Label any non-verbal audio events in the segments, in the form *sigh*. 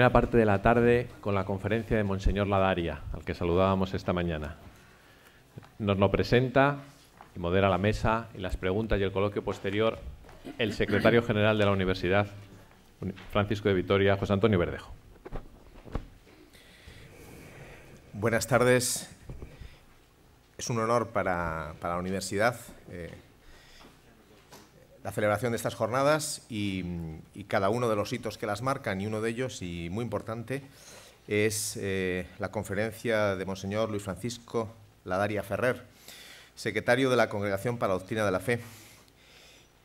primera parte de la tarde con la conferencia de Monseñor Ladaria, al que saludábamos esta mañana. Nos lo presenta y modera la mesa y las preguntas y el coloquio posterior el secretario general de la Universidad, Francisco de Vitoria, José Antonio Verdejo. Buenas tardes. Es un honor para, la universidad. Eh, la celebración de estas jornadas y, cada uno de los hitos que las marcan y uno de ellos, y muy importante, es eh, la conferencia de Monseñor Luis Francisco Ladaria Ferrer, secretario de la Congregación para la Doctrina de la Fe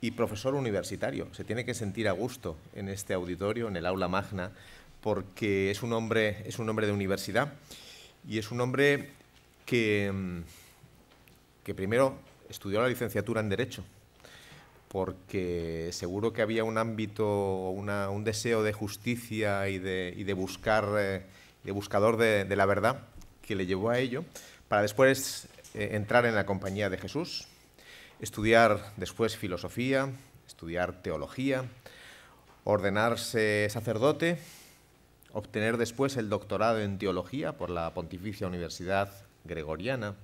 y profesor universitario. Se tiene que sentir a gusto en este auditorio, en el aula magna, porque es un hombre, es un hombre de universidad y es un hombre que primero estudió la licenciatura en Derecho porque seguro que había un ámbito, un deseo de justicia y de, buscar, eh, de buscador de, la verdad que le llevó a ello, para después eh, entrar en la compañía de Jesús, estudiar después filosofía, estudiar teología, ordenarse sacerdote, obtener después el doctorado en teología por la Pontificia Universidad Gregoriana,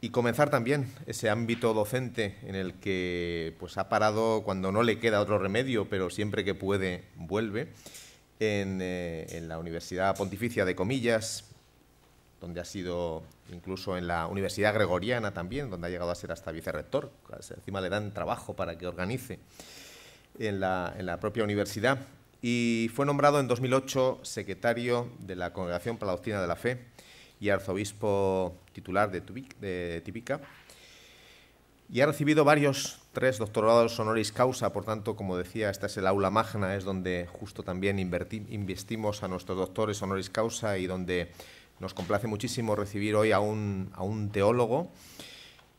y comenzar también ese ámbito docente en el que pues, ha parado cuando no le queda otro remedio, pero siempre que puede vuelve, eh, en, la Universidad Pontificia de Comillas, donde ha sido incluso en la Universidad Gregoriana también, donde ha llegado a ser hasta vicerrector, encima le dan trabajo para que organice en la, en la propia universidad, y fue nombrado en 2008 secretario de la Congregación para la Doctrina de la Fe y arzobispo titular de, de Típica, y ha recibido varios, tres doctorados honoris causa, por tanto, como decía, esta es el aula magna, es donde justo también investimos a nuestros doctores honoris causa y donde nos complace muchísimo recibir hoy a un, a un teólogo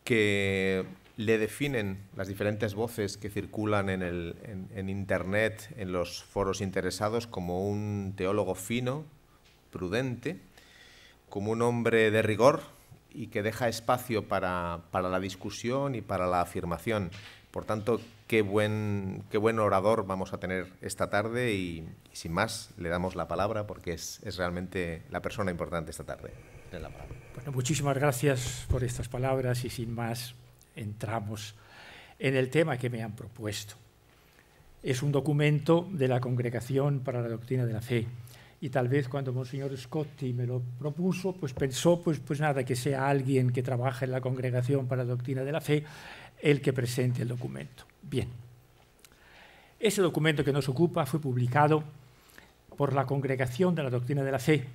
que le definen las diferentes voces que circulan en, en Internet, en los foros interesados, como un teólogo fino, prudente, como un hombre de rigor, y que deja espacio para, la discusión y para la afirmación. Por tanto, qué buen, qué buen orador vamos a tener esta tarde y, sin más le damos la palabra porque es, realmente la persona importante esta tarde. la palabra. Bueno, muchísimas gracias por estas palabras y sin más entramos en el tema que me han propuesto. Es un documento de la Congregación para la Doctrina de la Fe, y tal vez cuando Monseñor Scotti me lo propuso, pues pensó, pues, pues nada, que sea alguien que trabaje en la Congregación para la Doctrina de la Fe el que presente el documento. Bien. Ese documento que nos ocupa fue publicado por la Congregación de la Doctrina de la Fe,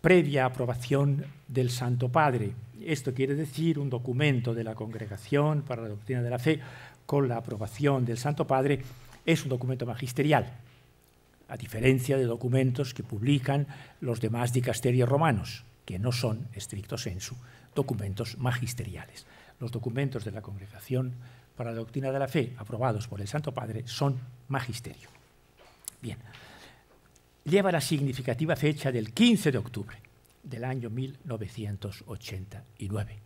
previa aprobación del Santo Padre. Esto quiere decir un documento de la Congregación para la Doctrina de la Fe con la aprobación del Santo Padre es un documento magisterial a diferencia de documentos que publican los demás dicasterios romanos, que no son, en su, documentos magisteriales. Los documentos de la Congregación para la Doctrina de la Fe, aprobados por el Santo Padre, son magisterio. Bien, lleva la significativa fecha del 15 de octubre del año 1989,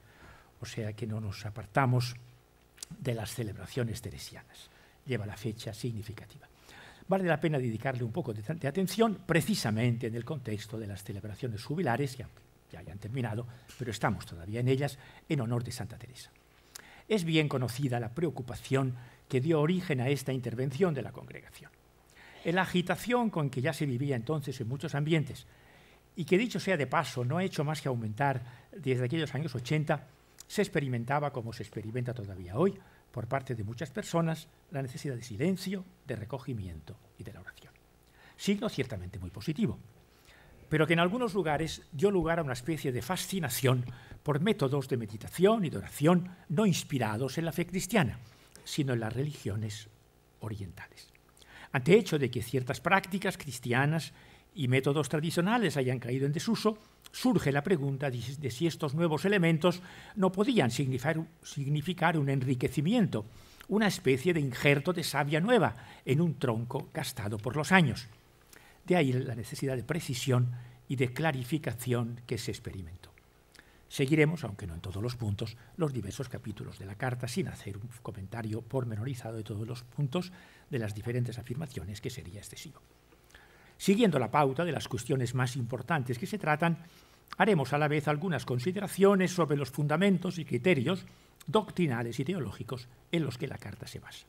o sea que no nos apartamos de las celebraciones teresianas. Lleva la fecha significativa vale la pena dedicarle un poco de, atención precisamente en el contexto de las celebraciones jubilares, ya, ya hayan terminado, pero estamos todavía en ellas, en honor de Santa Teresa. Es bien conocida la preocupación que dio origen a esta intervención de la congregación. En la agitación con que ya se vivía entonces en muchos ambientes, y que dicho sea de paso, no ha hecho más que aumentar desde aquellos años 80, se experimentaba como se experimenta todavía hoy, por parte de muchas personas la necesidad de silencio, de recogimiento y de la oración. Signo ciertamente muy positivo, pero que en algunos lugares dio lugar a una especie de fascinación por métodos de meditación y de oración no inspirados en la fe cristiana, sino en las religiones orientales. Ante hecho de que ciertas prácticas cristianas y métodos tradicionales hayan caído en desuso, surge la pregunta de si estos nuevos elementos no podían significar, un enriquecimiento, una especie de injerto de savia nueva en un tronco gastado por los años. De ahí la necesidad de precisión y de clarificación que se experimentó. Seguiremos, aunque no en todos los puntos, los diversos capítulos de la carta sin hacer un comentario pormenorizado de todos los puntos de las diferentes afirmaciones que sería excesivo. Siguiendo la pauta de las cuestiones más importantes que se tratan, haremos a la vez algunas consideraciones sobre los fundamentos y criterios doctrinales y teológicos en los que la carta se basa.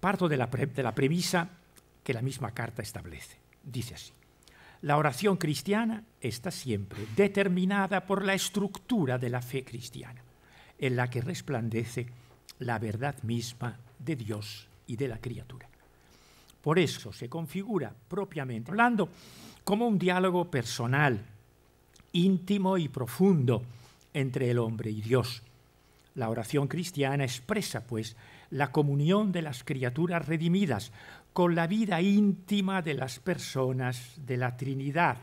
Parto de la, de la premisa que la misma carta establece. Dice así, la oración cristiana está siempre determinada por la estructura de la fe cristiana, en la que resplandece la verdad misma de Dios y de la criatura. Por eso se configura propiamente hablando como un diálogo personal, íntimo y profundo entre el hombre y Dios. La oración cristiana expresa, pues, la comunión de las criaturas redimidas con la vida íntima de las personas de la Trinidad.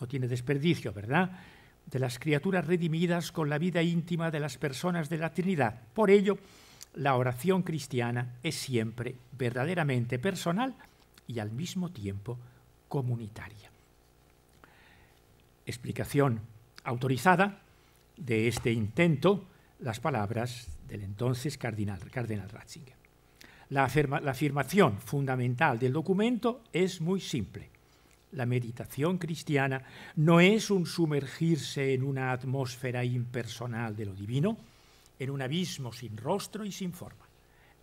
No tiene desperdicio, ¿verdad? De las criaturas redimidas con la vida íntima de las personas de la Trinidad. Por ello, la oración cristiana es siempre verdaderamente personal y al mismo tiempo comunitaria. Explicación autorizada de este intento las palabras del entonces cardenal, Ratzinger. La, la afirmación fundamental del documento es muy simple. La meditación cristiana no es un sumergirse en una atmósfera impersonal de lo divino, en un abismo sin rostro y sin forma.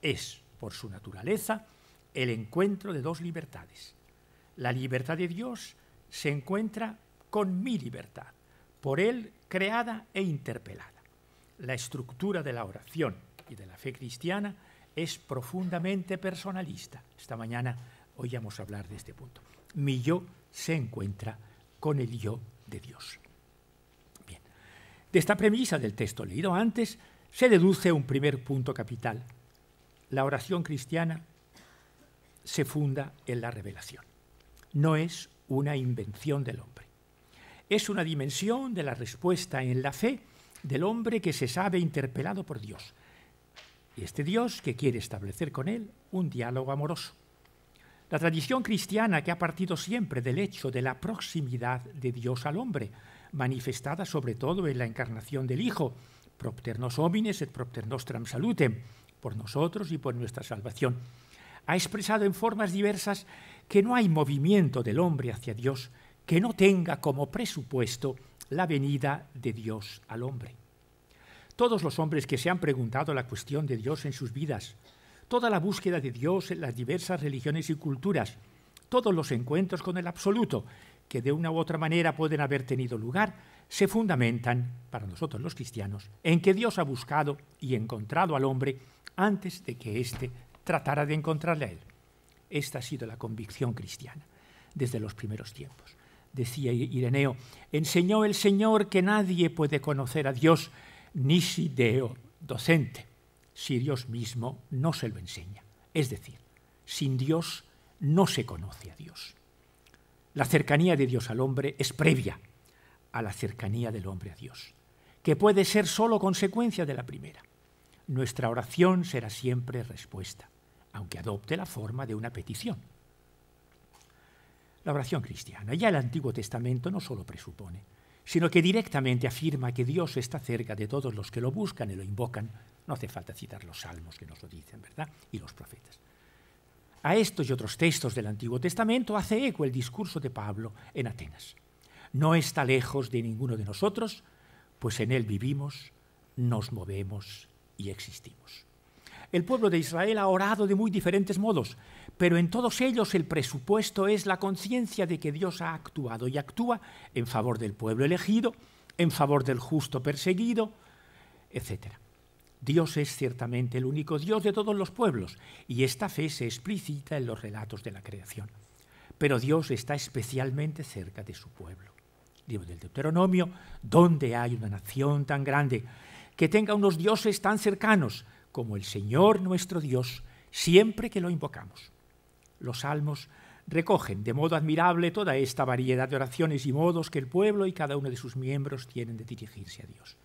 Es, por su naturaleza, el encuentro de dos libertades. La libertad de Dios se encuentra con mi libertad, por Él creada e interpelada. La estructura de la oración y de la fe cristiana es profundamente personalista. Esta mañana oíamos hablar de este punto. Mi yo se encuentra con el yo de Dios. Bien, de esta premisa del texto leído antes, se deduce un primer punto capital. La oración cristiana se funda en la revelación. No es una invención del hombre. Es una dimensión de la respuesta en la fe del hombre que se sabe interpelado por Dios. Y este Dios que quiere establecer con él un diálogo amoroso. La tradición cristiana que ha partido siempre del hecho de la proximidad de Dios al hombre, manifestada sobre todo en la encarnación del Hijo, propter nos homines et propter nostram salutem, por nosotros y por nuestra salvación. Ha expresado en formas diversas que no hay movimiento del hombre hacia Dios que no tenga como presupuesto la venida de Dios al hombre. Todos los hombres que se han preguntado la cuestión de Dios en sus vidas, toda la búsqueda de Dios en las diversas religiones y culturas, todos los encuentros con el absoluto que de una u otra manera pueden haber tenido lugar, se fundamentan, para nosotros los cristianos, en que Dios ha buscado y encontrado al hombre antes de que éste tratara de encontrarle a él. Esta ha sido la convicción cristiana desde los primeros tiempos. Decía Ireneo, enseñó el Señor que nadie puede conocer a Dios ni si Deo docente, si Dios mismo no se lo enseña. Es decir, sin Dios no se conoce a Dios. La cercanía de Dios al hombre es previa a la cercanía del hombre a Dios, que puede ser solo consecuencia de la primera. Nuestra oración será siempre respuesta, aunque adopte la forma de una petición. La oración cristiana, ya el Antiguo Testamento no solo presupone, sino que directamente afirma que Dios está cerca de todos los que lo buscan y lo invocan. No hace falta citar los salmos que nos lo dicen, ¿verdad? Y los profetas. A estos y otros textos del Antiguo Testamento hace eco el discurso de Pablo en Atenas no está lejos de ninguno de nosotros, pues en Él vivimos, nos movemos y existimos. El pueblo de Israel ha orado de muy diferentes modos, pero en todos ellos el presupuesto es la conciencia de que Dios ha actuado y actúa en favor del pueblo elegido, en favor del justo perseguido, etc. Dios es ciertamente el único Dios de todos los pueblos, y esta fe se explicita en los relatos de la creación. Pero Dios está especialmente cerca de su pueblo libro del Deuteronomio, ¿dónde hay una nación tan grande que tenga unos dioses tan cercanos como el Señor nuestro Dios siempre que lo invocamos? Los salmos recogen de modo admirable toda esta variedad de oraciones y modos que el pueblo y cada uno de sus miembros tienen de dirigirse a Dios.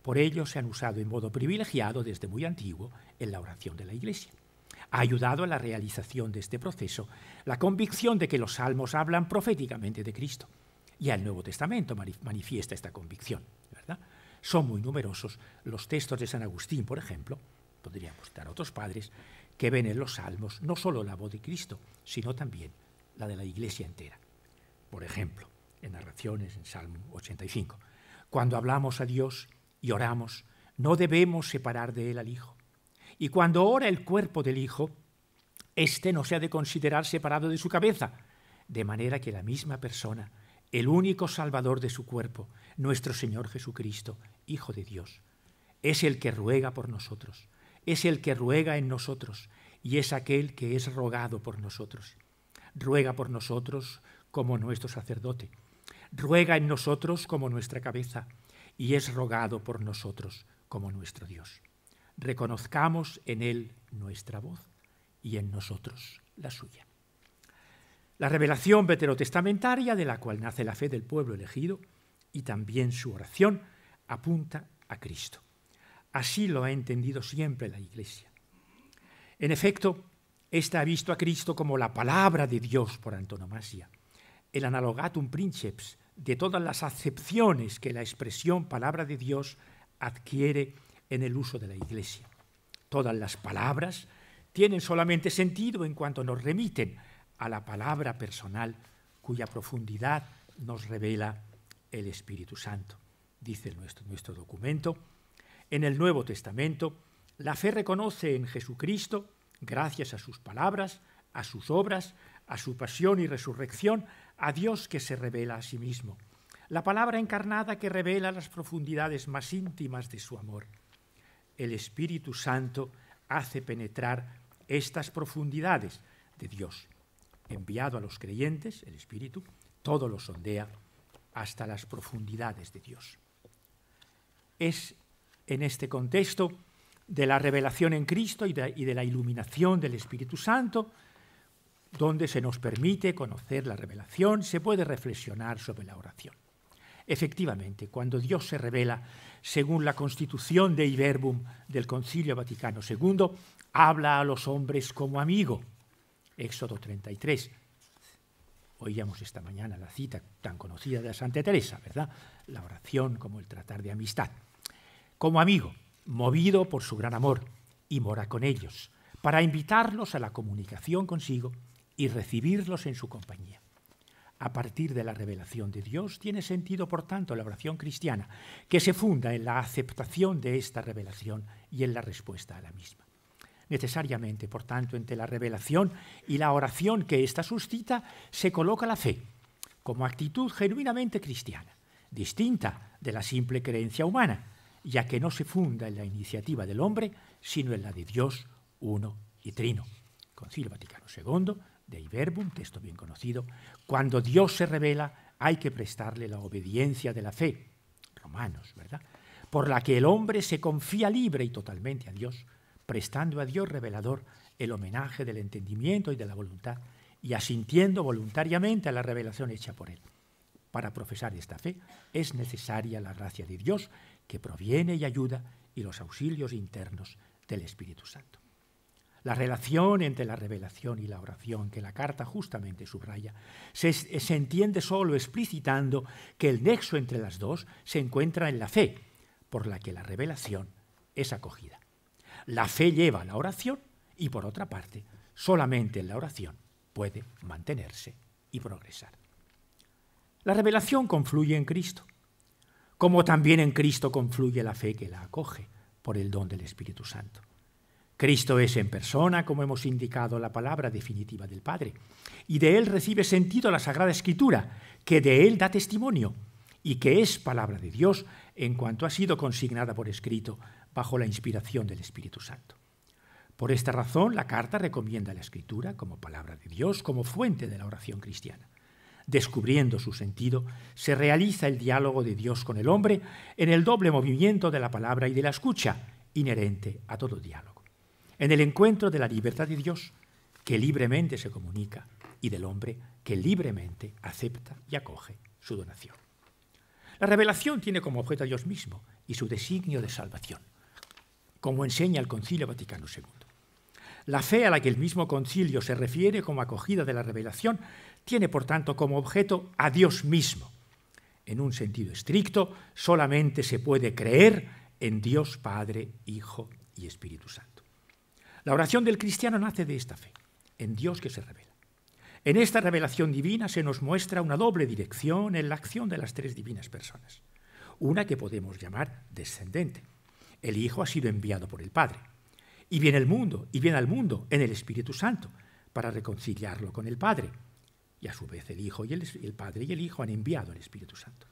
Por ello se han usado en modo privilegiado desde muy antiguo en la oración de la Iglesia. Ha ayudado a la realización de este proceso la convicción de que los salmos hablan proféticamente de Cristo. Ya el Nuevo Testamento manifiesta esta convicción, ¿verdad? Son muy numerosos los textos de San Agustín, por ejemplo, podríamos dar otros padres, que ven en los salmos no solo la voz de Cristo, sino también la de la iglesia entera. Por ejemplo, en narraciones, en Salmo 85, cuando hablamos a Dios y oramos, no debemos separar de Él al Hijo. Y cuando ora el cuerpo del Hijo, éste no se ha de considerar separado de su cabeza, de manera que la misma persona el único salvador de su cuerpo, nuestro Señor Jesucristo, Hijo de Dios. Es el que ruega por nosotros, es el que ruega en nosotros y es aquel que es rogado por nosotros. Ruega por nosotros como nuestro sacerdote, ruega en nosotros como nuestra cabeza y es rogado por nosotros como nuestro Dios. Reconozcamos en Él nuestra voz y en nosotros la suya la revelación veterotestamentaria de la cual nace la fe del pueblo elegido y también su oración apunta a Cristo. Así lo ha entendido siempre la Iglesia. En efecto, ésta ha visto a Cristo como la palabra de Dios por antonomasia, el analogatum princeps de todas las acepciones que la expresión palabra de Dios adquiere en el uso de la Iglesia. Todas las palabras tienen solamente sentido en cuanto nos remiten a la palabra personal cuya profundidad nos revela el Espíritu Santo. Dice nuestro, nuestro documento, en el Nuevo Testamento, la fe reconoce en Jesucristo, gracias a sus palabras, a sus obras, a su pasión y resurrección, a Dios que se revela a sí mismo, la palabra encarnada que revela las profundidades más íntimas de su amor. El Espíritu Santo hace penetrar estas profundidades de Dios enviado a los creyentes, el Espíritu, todo lo sondea hasta las profundidades de Dios. Es en este contexto de la revelación en Cristo y de, la iluminación del Espíritu Santo, donde se nos permite conocer la revelación, se puede reflexionar sobre la oración. Efectivamente, cuando Dios se revela, según la constitución de Iberbum del Concilio Vaticano II, habla a los hombres como amigo, Éxodo 33. Oíamos esta mañana la cita tan conocida de Santa Teresa, ¿verdad? La oración como el tratar de amistad. Como amigo, movido por su gran amor, y mora con ellos, para invitarlos a la comunicación consigo y recibirlos en su compañía. A partir de la revelación de Dios tiene sentido, por tanto, la oración cristiana, que se funda en la aceptación de esta revelación y en la respuesta a la misma necesariamente. Por tanto, entre la revelación y la oración que ésta suscita, se coloca la fe como actitud genuinamente cristiana, distinta de la simple creencia humana, ya que no se funda en la iniciativa del hombre, sino en la de Dios, uno y trino. Concilio Vaticano II, Dei Verbum, texto bien conocido, cuando Dios se revela, hay que prestarle la obediencia de la fe, romanos, ¿verdad? Por la que el hombre se confía libre y totalmente a Dios, prestando a Dios revelador el homenaje del entendimiento y de la voluntad, y asintiendo voluntariamente a la revelación hecha por Él. Para profesar esta fe es necesaria la gracia de Dios, que proviene y ayuda, y los auxilios internos del Espíritu Santo. La relación entre la revelación y la oración, que la carta justamente subraya, se, entiende solo explicitando que el nexo entre las dos se encuentra en la fe, por la que la revelación es acogida. La fe lleva a la oración y por otra parte, solamente en la oración puede mantenerse y progresar. La revelación confluye en Cristo, como también en Cristo confluye la fe que la acoge por el don del Espíritu Santo. Cristo es en persona, como hemos indicado, la palabra definitiva del Padre, y de Él recibe sentido la Sagrada Escritura, que de Él da testimonio y que es palabra de Dios en cuanto ha sido consignada por escrito bajo la inspiración del Espíritu Santo. Por esta razón, la carta recomienda la escritura como palabra de Dios, como fuente de la oración cristiana. Descubriendo su sentido, se realiza el diálogo de Dios con el hombre en el doble movimiento de la palabra y de la escucha, inherente a todo diálogo. En el encuentro de la libertad de Dios, que libremente se comunica, y del hombre, que libremente acepta y acoge su donación. La revelación tiene como objeto a Dios mismo y su designio de salvación como enseña el Concilio Vaticano II. La fe a la que el mismo concilio se refiere como acogida de la revelación tiene, por tanto, como objeto a Dios mismo. En un sentido estricto, solamente se puede creer en Dios Padre, Hijo y Espíritu Santo. La oración del cristiano nace de esta fe, en Dios que se revela. En esta revelación divina se nos muestra una doble dirección en la acción de las tres divinas personas, una que podemos llamar descendente el Hijo ha sido enviado por el Padre. Y viene el mundo, y viene al mundo en el Espíritu Santo, para reconciliarlo con el Padre. Y a su vez el Hijo y el, Padre y el Hijo han enviado el Espíritu Santo.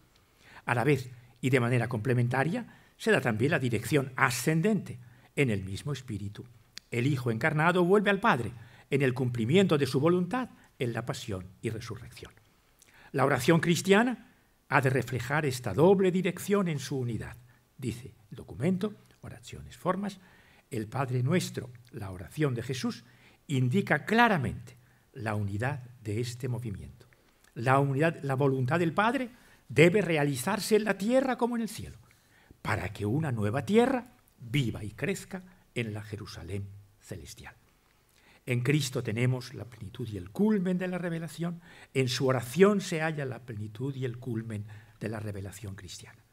A la vez y de manera complementaria, se da también la dirección ascendente en el mismo Espíritu. El Hijo encarnado vuelve al Padre en el cumplimiento de su voluntad en la pasión y resurrección. La oración cristiana ha de reflejar esta doble dirección en su unidad. Dice el documento, oraciones, formas, el Padre Nuestro, la oración de Jesús, indica claramente la unidad de este movimiento. La unidad, la voluntad del Padre debe realizarse en la tierra como en el cielo, para que una nueva tierra viva y crezca en la Jerusalén celestial. En Cristo tenemos la plenitud y el culmen de la revelación, en su oración se halla la plenitud y el culmen de la revelación cristiana.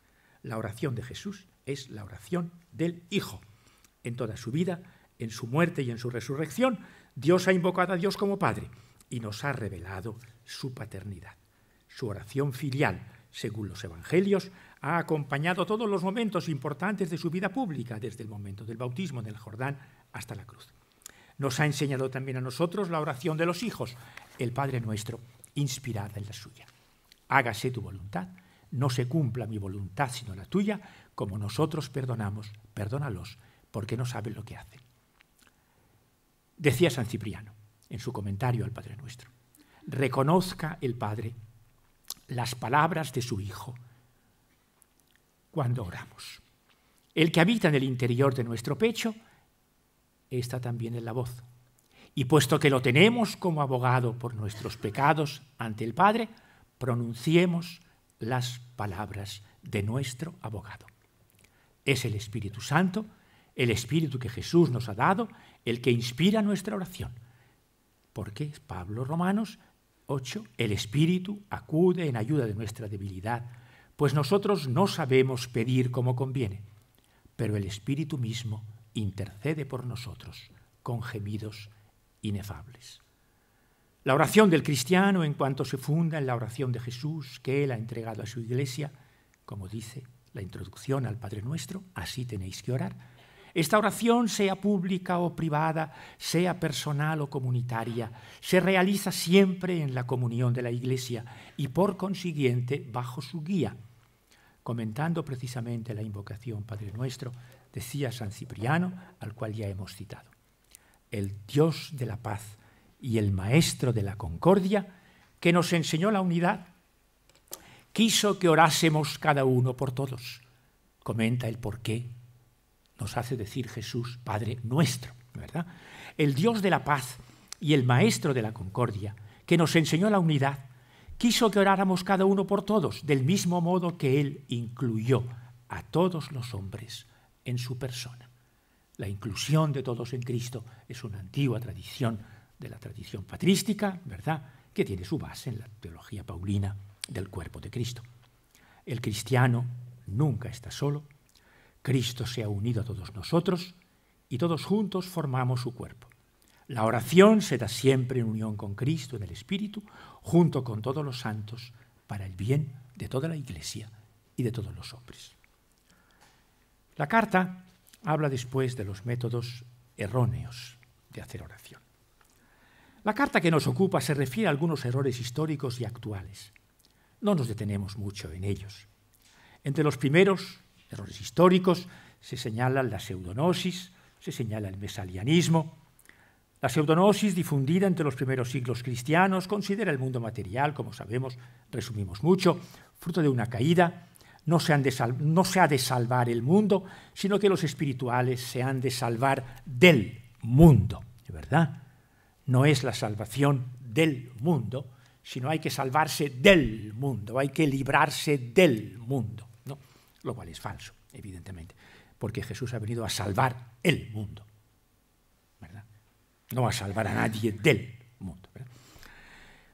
La oración de Jesús es la oración del Hijo. En toda su vida, en su muerte y en su resurrección, Dios ha invocado a Dios como Padre y nos ha revelado su paternidad. Su oración filial, según los Evangelios, ha acompañado todos los momentos importantes de su vida pública, desde el momento del bautismo en el Jordán hasta la cruz. Nos ha enseñado también a nosotros la oración de los hijos, el Padre nuestro, inspirada en la suya. Hágase tu voluntad no se cumpla mi voluntad sino la tuya, como nosotros perdonamos, perdónalos, porque no saben lo que hacen. Decía San Cipriano en su comentario al Padre Nuestro, reconozca el Padre las palabras de su Hijo cuando oramos. El que habita en el interior de nuestro pecho está también en la voz. Y puesto que lo tenemos como abogado por nuestros pecados ante el Padre, pronunciemos las palabras de nuestro abogado. Es el Espíritu Santo, el Espíritu que Jesús nos ha dado, el que inspira nuestra oración. Porque Pablo Romanos 8, el Espíritu acude en ayuda de nuestra debilidad, pues nosotros no sabemos pedir como conviene, pero el Espíritu mismo intercede por nosotros con gemidos inefables. La oración del cristiano en cuanto se funda en la oración de Jesús que él ha entregado a su iglesia, como dice la introducción al Padre Nuestro, así tenéis que orar. Esta oración, sea pública o privada, sea personal o comunitaria, se realiza siempre en la comunión de la Iglesia y por consiguiente bajo su guía. Comentando precisamente la invocación Padre Nuestro, decía San Cipriano, al cual ya hemos citado, el Dios de la paz y el Maestro de la Concordia, que nos enseñó la unidad, quiso que orásemos cada uno por todos. Comenta el por qué nos hace decir Jesús, Padre nuestro, ¿verdad? El Dios de la paz y el Maestro de la Concordia, que nos enseñó la unidad, quiso que oráramos cada uno por todos, del mismo modo que Él incluyó a todos los hombres en su persona. La inclusión de todos en Cristo es una antigua tradición de la tradición patrística, ¿verdad?, que tiene su base en la teología paulina del cuerpo de Cristo. El cristiano nunca está solo, Cristo se ha unido a todos nosotros y todos juntos formamos su cuerpo. La oración se da siempre en unión con Cristo en el Espíritu, junto con todos los santos, para el bien de toda la Iglesia y de todos los hombres. La carta habla después de los métodos erróneos de hacer oración. La carta que nos ocupa se refiere a algunos errores históricos y actuales. No nos detenemos mucho en ellos. Entre los primeros errores históricos se señala la pseudonosis, se señala el mesalianismo. La pseudonosis difundida entre los primeros siglos cristianos considera el mundo material, como sabemos, resumimos mucho, fruto de una caída. No se, no se ha de salvar el mundo, sino que los espirituales se han de salvar del mundo, ¿verdad? no es la salvación del mundo, sino hay que salvarse del mundo, hay que librarse del mundo, lo cual es falso, evidentemente, porque Jesús ha venido a salvar el mundo, ¿verdad? no a salvar a nadie del mundo.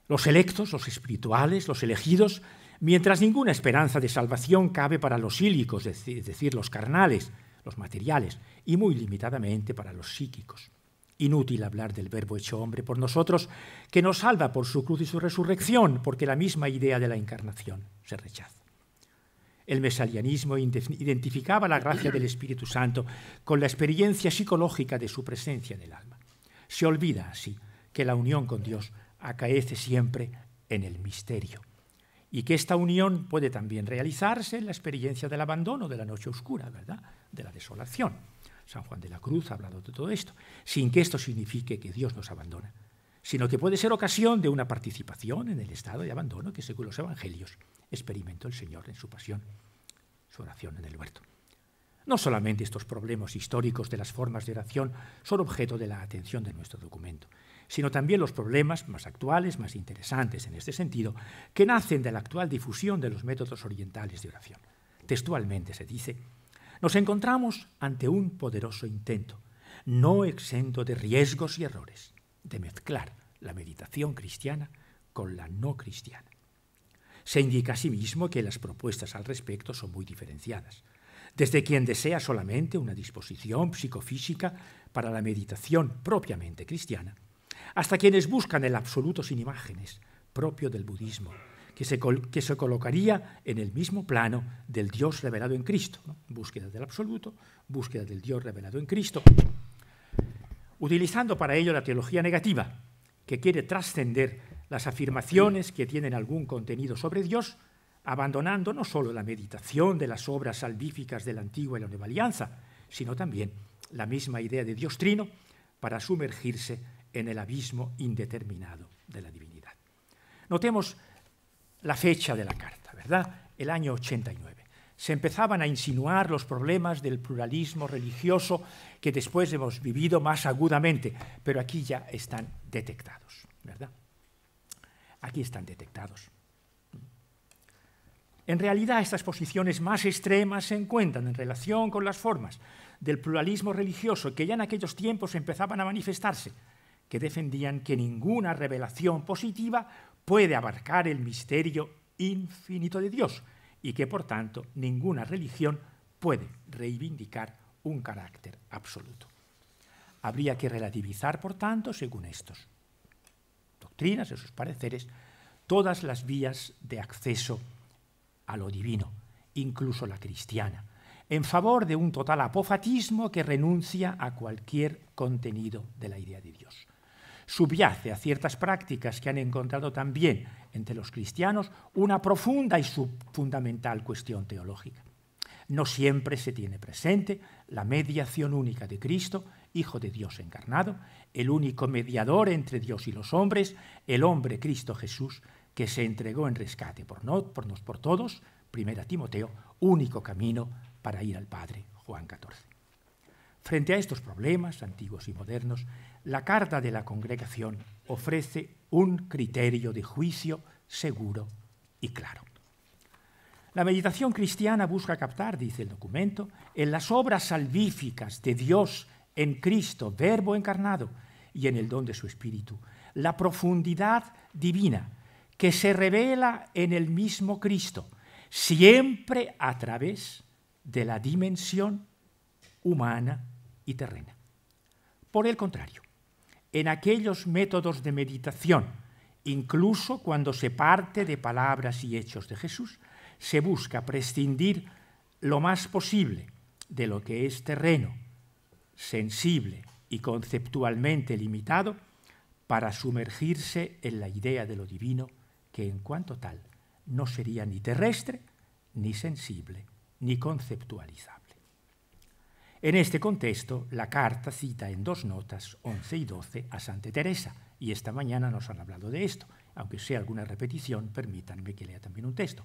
Los electos, los espirituales, los elegidos, mientras ninguna esperanza de salvación cabe para los sílicos, es decir, los carnales, los materiales, y muy limitadamente para los psíquicos. Inútil hablar del Verbo hecho hombre por nosotros, que nos salva por su cruz y su resurrección, porque la misma idea de la encarnación se rechaza. El mesalianismo identificaba la gracia del Espíritu Santo con la experiencia psicológica de su presencia en el alma. Se olvida así que la unión con Dios acaece siempre en el misterio y que esta unión puede también realizarse en la experiencia del abandono de la noche oscura, ¿verdad? De la desolación. San Juan de la Cruz ha hablado de todo esto, sin que esto signifique que Dios nos abandona, sino que puede ser ocasión de una participación en el estado de abandono que según los evangelios experimentó el Señor en su pasión, su oración en el huerto. No solamente estos problemas históricos de las formas de oración son objeto de la atención de nuestro documento, sino también los problemas más actuales, más interesantes en este sentido, que nacen de la actual difusión de los métodos orientales de oración. Textualmente se dice, nos encontramos ante un poderoso intento, no exento de riesgos y errores, de mezclar la meditación cristiana con la no cristiana. Se indica asimismo que las propuestas al respecto son muy diferenciadas, desde quien desea solamente una disposición psicofísica para la meditación propiamente cristiana, hasta quienes buscan el absoluto sin imágenes, propio del budismo, que se, colocaría en el mismo plano del Dios revelado en Cristo. Búsqueda del absoluto, búsqueda del Dios revelado en Cristo. Utilizando para ello la teología negativa, que quiere trascender las afirmaciones que tienen algún contenido sobre Dios, abandonando no solo la meditación de las obras salvíficas de la antigua y la nueva alianza, sino también la misma idea de Dios trino para sumergirse en el abismo indeterminado de la divinidad. Notemos la fecha de la carta, ¿verdad? El año 89. Se empezaban a insinuar los problemas del pluralismo religioso que después hemos vivido más agudamente, pero aquí ya están detectados, ¿verdad? Aquí están detectados. En realidad, estas posiciones más extremas se encuentran en relación con las formas del pluralismo religioso que ya en aquellos tiempos empezaban a manifestarse, que defendían que ninguna revelación positiva puede abarcar el misterio infinito de Dios y que por tanto ninguna religión puede reivindicar un carácter absoluto. Habría que relativizar, por tanto, según estos doctrinas, esos pareceres, todas las vías de acceso a lo divino, incluso la cristiana, en favor de un total apofatismo que renuncia a cualquier contenido de la idea de Dios subyace a ciertas prácticas que han encontrado también entre los cristianos una profunda y fundamental cuestión teológica. No siempre se tiene presente la mediación única de Cristo, Hijo de Dios encarnado, el único mediador entre Dios y los hombres, el hombre Cristo Jesús, que se entregó en rescate por, nosotros, por nos por todos, primera Timoteo, único camino para ir al Padre, Juan 14. Frente a estos problemas, antiguos y modernos, la Carta de la Congregación ofrece un criterio de juicio seguro y claro. La meditación cristiana busca captar, dice el documento, en las obras salvíficas de Dios en Cristo, Verbo encarnado, y en el don de su Espíritu, la profundidad divina que se revela en el mismo Cristo, siempre a través de la dimensión humana y terrena. Por el contrario, en aquellos métodos de meditación, incluso cuando se parte de palabras y hechos de Jesús, se busca prescindir lo más posible de lo que es terreno, sensible y conceptualmente limitado, para sumergirse en la idea de lo divino que en cuanto tal no sería ni terrestre, ni sensible, ni conceptualizado. En este contexto, la carta cita en dos notas, 11 y 12, a Santa Teresa, y esta mañana nos han hablado de esto, aunque sea alguna repetición, permítanme que lea también un texto,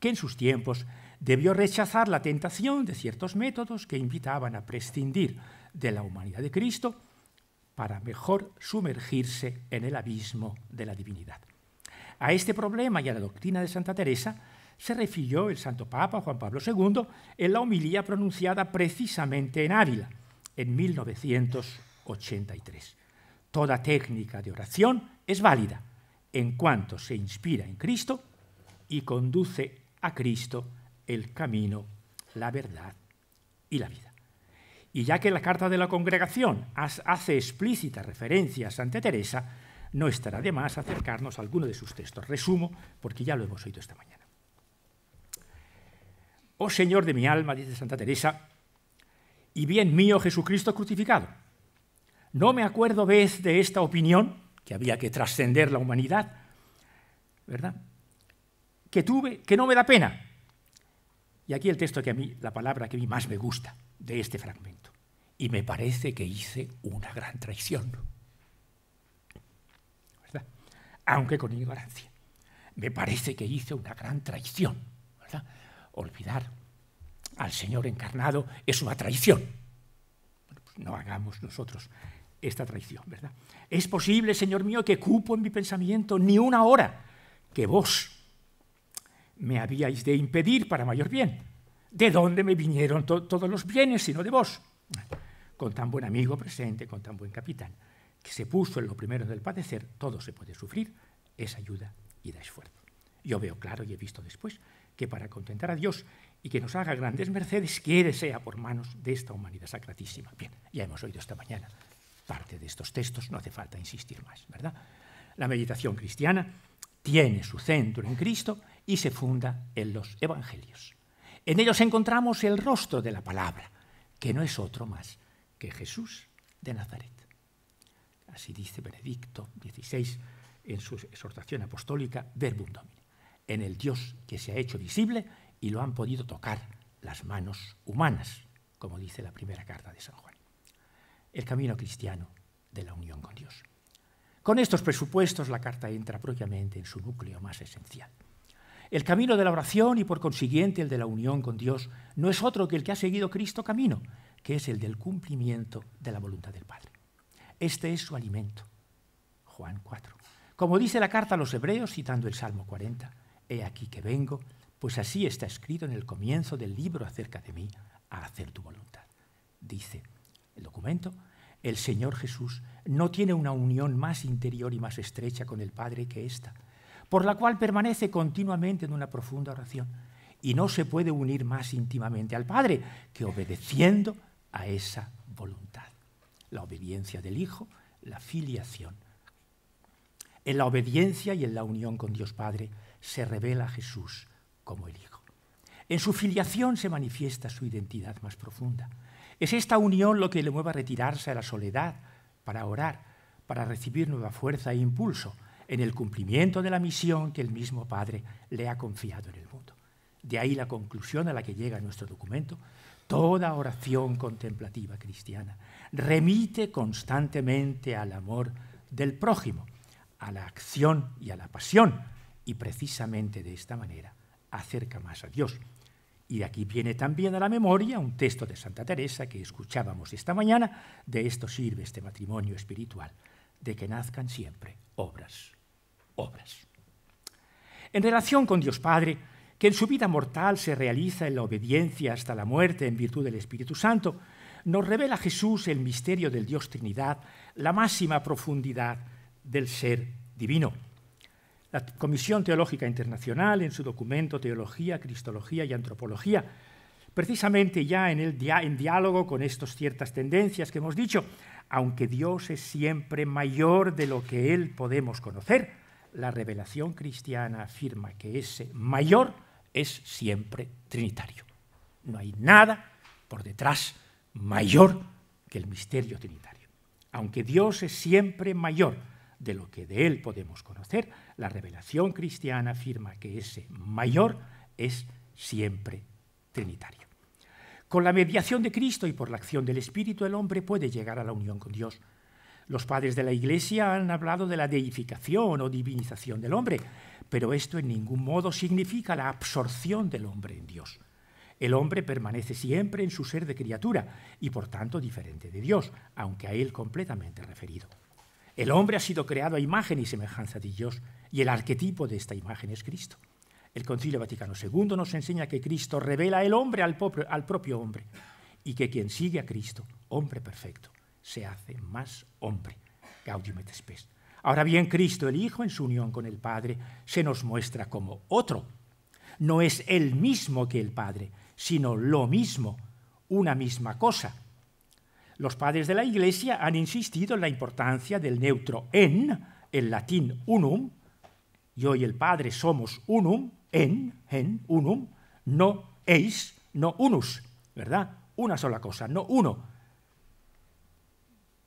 que en sus tiempos debió rechazar la tentación de ciertos métodos que invitaban a prescindir de la humanidad de Cristo para mejor sumergirse en el abismo de la divinidad. A este problema y a la doctrina de Santa Teresa se refirió el Santo Papa Juan Pablo II en la homilía pronunciada precisamente en Ávila en 1983. Toda técnica de oración es válida en cuanto se inspira en Cristo y conduce a Cristo el camino, la verdad y la vida. Y ya que la carta de la congregación hace explícita referencia a Santa Teresa, no estará de más acercarnos a alguno de sus textos. Resumo, porque ya lo hemos oído esta mañana. Oh Señor de mi alma, dice Santa Teresa, y bien mío Jesucristo crucificado. No me acuerdo vez de esta opinión, que había que trascender la humanidad, ¿verdad? Que tuve, que no me da pena. Y aquí el texto que a mí, la palabra que a mí más me gusta de este fragmento. Y me parece que hice una gran traición. ¿Verdad? Aunque con ignorancia. Me parece que hice una gran traición. ¿Verdad? Olvidar al Señor encarnado es una traición. Pues no hagamos nosotros esta traición, ¿verdad? Es posible, Señor mío, que cupo en mi pensamiento ni una hora que vos me habíais de impedir para mayor bien. ¿De dónde me vinieron todos los bienes sino de vos? Con tan buen amigo presente, con tan buen capitán, que se puso en lo primero del padecer, todo se puede sufrir, es ayuda y da esfuerzo. Yo veo claro y he visto después que para contentar a Dios y que nos haga grandes mercedes, quiere sea por manos de esta humanidad sacratísima. Bien, ya hemos oído esta mañana parte de estos textos, no hace falta insistir más, ¿verdad? La meditación cristiana tiene su centro en Cristo y se funda en los Evangelios. En ellos encontramos el rostro de la palabra, que no es otro más que Jesús de Nazaret. Así dice Benedicto XVI en su exhortación apostólica Verbum Domini en el Dios que se ha hecho visible y lo han podido tocar las manos humanas, como dice la primera carta de San Juan. El camino cristiano de la unión con Dios. Con estos presupuestos la carta entra propiamente en su núcleo más esencial. El camino de la oración y por consiguiente el de la unión con Dios no es otro que el que ha seguido Cristo camino, que es el del cumplimiento de la voluntad del Padre. Este es su alimento. Juan 4. Como dice la carta a los hebreos, citando el Salmo 40, he aquí que vengo, pues así está escrito en el comienzo del libro acerca de mí, a hacer tu voluntad. Dice el documento, el Señor Jesús no tiene una unión más interior y más estrecha con el Padre que esta, por la cual permanece continuamente en una profunda oración y no se puede unir más íntimamente al Padre que obedeciendo a esa voluntad. La obediencia del Hijo, la filiación. En la obediencia y en la unión con Dios Padre se revela a Jesús como el Hijo. En su filiación se manifiesta su identidad más profunda. Es esta unión lo que le mueve a retirarse a la soledad para orar, para recibir nueva fuerza e impulso en el cumplimiento de la misión que el mismo Padre le ha confiado en el mundo. De ahí la conclusión a la que llega nuestro documento. Toda oración contemplativa cristiana remite constantemente al amor del prójimo, a la acción y a la pasión y precisamente de esta manera acerca más a Dios. Y aquí viene también a la memoria un texto de Santa Teresa que escuchábamos esta mañana, de esto sirve este matrimonio espiritual, de que nazcan siempre obras, obras. En relación con Dios Padre, que en su vida mortal se realiza en la obediencia hasta la muerte en virtud del Espíritu Santo, nos revela Jesús el misterio del Dios Trinidad, la máxima profundidad del ser divino. La Comisión Teológica Internacional, en su documento Teología, Cristología y Antropología, precisamente ya en, el diálogo con estas ciertas tendencias que hemos dicho, aunque Dios es siempre mayor de lo que Él podemos conocer, la revelación cristiana afirma que ese mayor es siempre trinitario. No hay nada por detrás mayor que el misterio trinitario. Aunque Dios es siempre mayor de lo que de él podemos conocer, la revelación cristiana afirma que ese mayor es siempre trinitario. Con la mediación de Cristo y por la acción del Espíritu el hombre puede llegar a la unión con Dios. Los padres de la Iglesia han hablado de la deificación o divinización del hombre, pero esto en ningún modo significa la absorción del hombre en Dios. El hombre permanece siempre en su ser de criatura y por tanto diferente de Dios, aunque a él completamente referido. El hombre ha sido creado a imagen y semejanza de Dios y el arquetipo de esta imagen es Cristo. El Concilio Vaticano II nos enseña que Cristo revela el hombre al, propio hombre y que quien sigue a Cristo, hombre perfecto, se hace más hombre. Ahora bien, Cristo el Hijo, en su unión con el Padre, se nos muestra como otro. No es el mismo que el Padre, sino lo mismo, una misma cosa, los padres de la Iglesia han insistido en la importancia del neutro en, el latín unum, y hoy el Padre somos unum, en, en, unum, no eis, no unus, ¿verdad? Una sola cosa, no uno.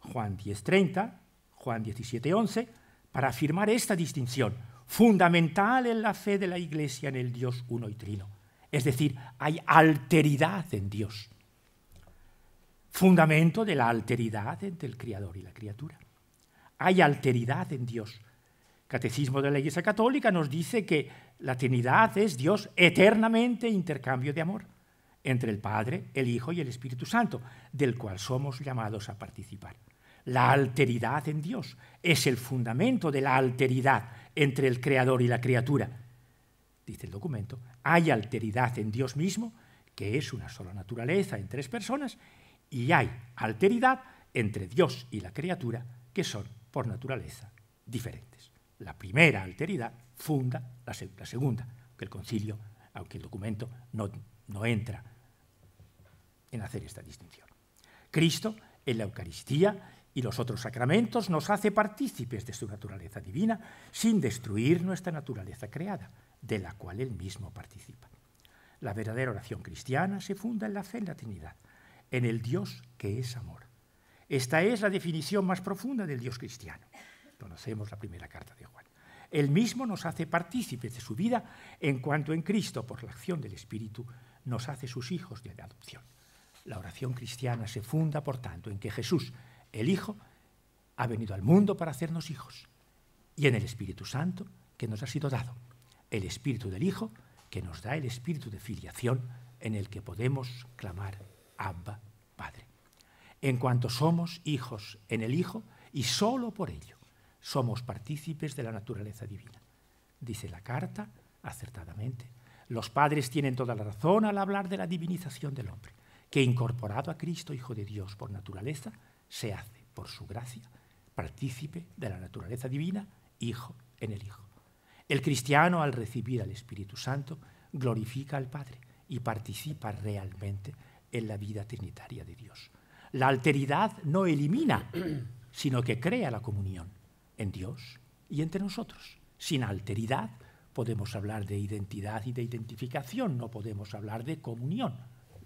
Juan 10.30, Juan 17.11, para afirmar esta distinción, fundamental en la fe de la Iglesia en el Dios uno y trino. Es decir, hay alteridad en Dios fundamento de la alteridad entre el Creador y la criatura. Hay alteridad en Dios. Catecismo de la Iglesia Católica nos dice que la Trinidad es Dios eternamente intercambio de amor entre el Padre, el Hijo y el Espíritu Santo, del cual somos llamados a participar. La alteridad en Dios es el fundamento de la alteridad entre el Creador y la criatura. Dice el documento, hay alteridad en Dios mismo, que es una sola naturaleza en tres personas, y hay alteridad entre Dios y la criatura que son por naturaleza diferentes. La primera alteridad funda la, segunda, que el concilio, aunque el documento no, no entra en hacer esta distinción. Cristo en la Eucaristía y los otros sacramentos nos hace partícipes de su naturaleza divina sin destruir nuestra naturaleza creada, de la cual él mismo participa. La verdadera oración cristiana se funda en la fe en la Trinidad, en el Dios que es amor. Esta es la definición más profunda del Dios cristiano. Conocemos la primera carta de Juan. Él mismo nos hace partícipes de su vida en cuanto en Cristo, por la acción del Espíritu, nos hace sus hijos de adopción. La oración cristiana se funda, por tanto, en que Jesús, el Hijo, ha venido al mundo para hacernos hijos, y en el Espíritu Santo que nos ha sido dado, el Espíritu del Hijo que nos da el Espíritu de filiación en el que podemos clamar Abba, Padre. En cuanto somos hijos en el Hijo, y solo por ello somos partícipes de la naturaleza divina. Dice la carta acertadamente. Los padres tienen toda la razón al hablar de la divinización del hombre, que incorporado a Cristo, Hijo de Dios por naturaleza, se hace, por su gracia, partícipe de la naturaleza divina, Hijo en el Hijo. El cristiano, al recibir al Espíritu Santo, glorifica al Padre y participa realmente en la vida trinitaria de Dios. La alteridad no elimina, *clears throat* sino que crea la comunión en Dios y entre nosotros. Sin alteridad podemos hablar de identidad y de identificación, no podemos hablar de comunión.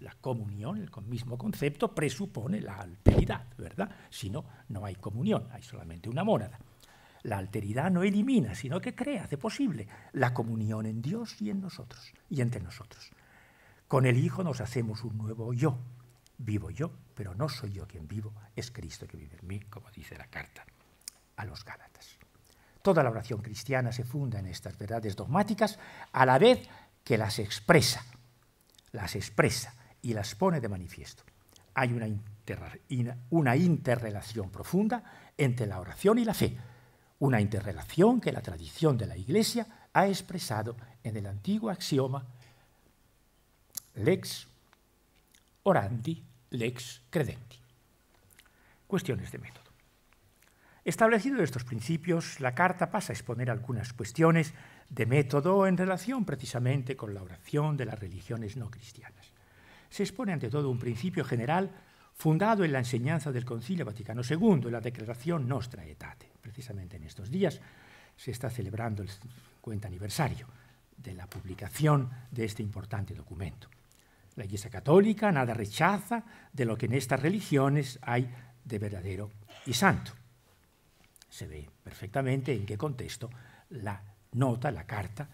La comunión, el mismo concepto, presupone la alteridad, ¿verdad? Si no, no hay comunión, hay solamente una mónada. La alteridad no elimina, sino que crea, hace posible la comunión en Dios y en nosotros, y entre nosotros. Con el Hijo nos hacemos un nuevo yo. Vivo yo, pero no soy yo quien vivo, es Cristo que vive en mí, como dice la carta a los Gálatas. Toda la oración cristiana se funda en estas verdades dogmáticas a la vez que las expresa, las expresa y las pone de manifiesto. Hay una, una interrelación profunda entre la oración y la fe, una interrelación que la tradición de la Iglesia ha expresado en el antiguo axioma lex orandi, lex credenti. Cuestiones de método. Establecido estos principios, la carta pasa a exponer algunas cuestiones de método en relación precisamente con la oración de las religiones no cristianas. Se expone ante todo un principio general fundado en la enseñanza del Concilio Vaticano II, en la Declaración Nostra Etate. Precisamente en estos días se está celebrando el 50 aniversario de la publicación de este importante documento. La Iglesia Católica nada rechaza de lo que en estas religiones hay de verdadero y santo. Se ve perfectamente en qué contexto la nota, la carta,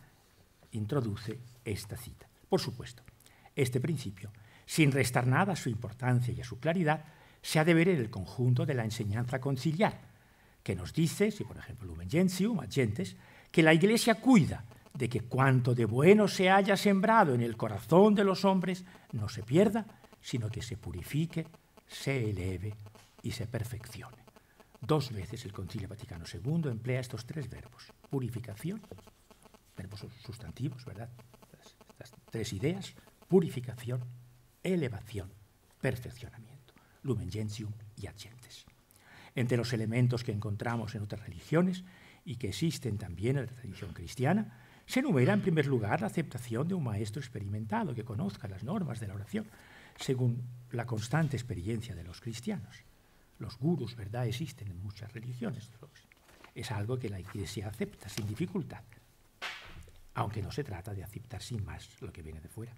introduce esta cita. Por supuesto, este principio, sin restar nada a su importancia y a su claridad, se ha de ver en el conjunto de la enseñanza conciliar, que nos dice, si por ejemplo Lumen Gentium, Agentes, que la Iglesia cuida de que cuanto de bueno se haya sembrado en el corazón de los hombres no se pierda, sino que se purifique, se eleve y se perfeccione. Dos veces el Concilio Vaticano II emplea estos tres verbos, purificación, verbos sustantivos, ¿verdad? Estas tres ideas, purificación, elevación, perfeccionamiento, lumen gentium y agentes. Entre los elementos que encontramos en otras religiones y que existen también en la tradición cristiana, se enumera en primer lugar la aceptación de un maestro experimentado que conozca las normas de la oración, según la constante experiencia de los cristianos. Los gurus, ¿verdad?, existen en muchas religiones. Es algo que la Iglesia acepta sin dificultad, aunque no se trata de aceptar sin más lo que viene de fuera.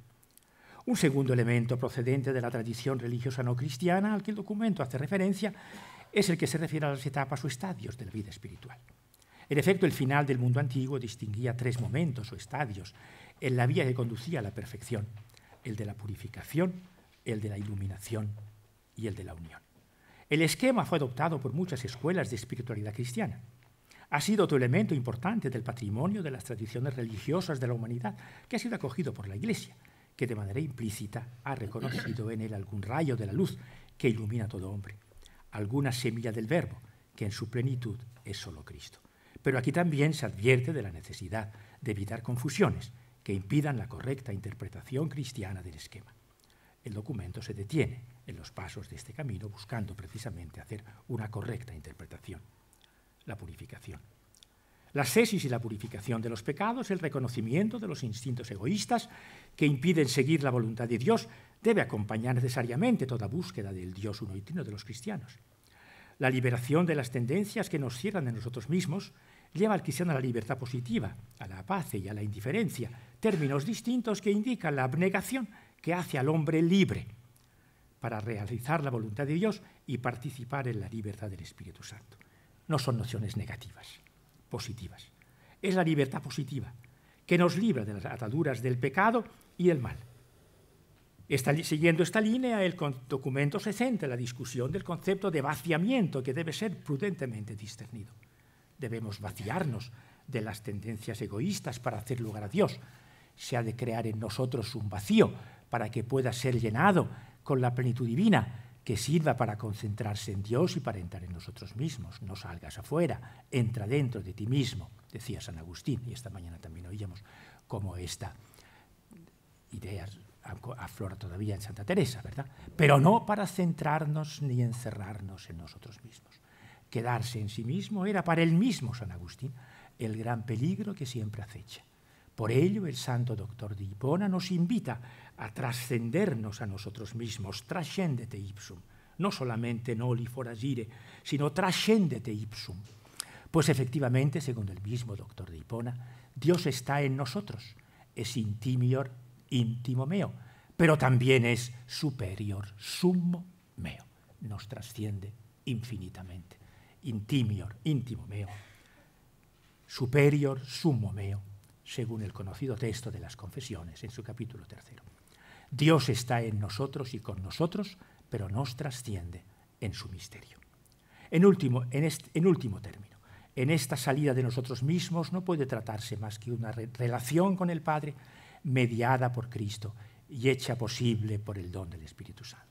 Un segundo elemento procedente de la tradición religiosa no cristiana al que el documento hace referencia es el que se refiere a las etapas o estadios de la vida espiritual. En efecto, el final del mundo antiguo distinguía tres momentos o estadios en la vía que conducía a la perfección, el de la purificación, el de la iluminación y el de la unión. El esquema fue adoptado por muchas escuelas de espiritualidad cristiana. Ha sido otro elemento importante del patrimonio de las tradiciones religiosas de la humanidad, que ha sido acogido por la Iglesia, que de manera implícita ha reconocido en él algún rayo de la luz que ilumina a todo hombre, alguna semilla del verbo, que en su plenitud es solo Cristo. Pero aquí también se advierte de la necesidad de evitar confusiones que impidan la correcta interpretación cristiana del esquema. El documento se detiene en los pasos de este camino buscando precisamente hacer una correcta interpretación. La purificación. La cesis y la purificación de los pecados, el reconocimiento de los instintos egoístas que impiden seguir la voluntad de Dios, debe acompañar necesariamente toda búsqueda del Dios uno y trino de los cristianos. La liberación de las tendencias que nos cierran de nosotros mismos lleva al cristiano a la libertad positiva, a la paz y a la indiferencia, términos distintos que indican la abnegación que hace al hombre libre para realizar la voluntad de Dios y participar en la libertad del Espíritu Santo. No son nociones negativas, positivas. Es la libertad positiva que nos libra de las ataduras del pecado y del mal. siguiendo esta línea, el documento se centra en la discusión del concepto de vaciamiento que debe ser prudentemente discernido. Debemos vaciarnos de las tendencias egoístas para hacer lugar a Dios. Se ha de crear en nosotros un vacío para que pueda ser llenado con la plenitud divina, que sirva para concentrarse en Dios y para entrar en nosotros mismos. No salgas afuera, entra dentro de ti mismo, decía San Agustín, y esta mañana también oíamos cómo esta idea aflora todavía en Santa Teresa, ¿verdad? Pero no para centrarnos ni encerrarnos en nosotros mismos. Quedarse en sí mismo era para él mismo San Agustín el gran peligro que siempre acecha. Por ello, el santo doctor de Hipona nos invita a trascendernos a nosotros mismos, trascendete ipsum, no solamente noli foragire, sino trascendete ipsum. Pues efectivamente, según el mismo doctor de Hipona, Dios está en nosotros, es intimior, íntimo meo, pero también es superior, sumo meo, nos trasciende infinitamente intimior, íntimo meo, superior sumo meo, según el conocido texto de las confesiones en su capítulo tercero. Dios está en nosotros y con nosotros, pero nos trasciende en su misterio. En último, término, en esta salida de nosotros mismos no puede tratarse más que una relación con el Padre mediada por Cristo y hecha posible por el don del Espíritu Santo.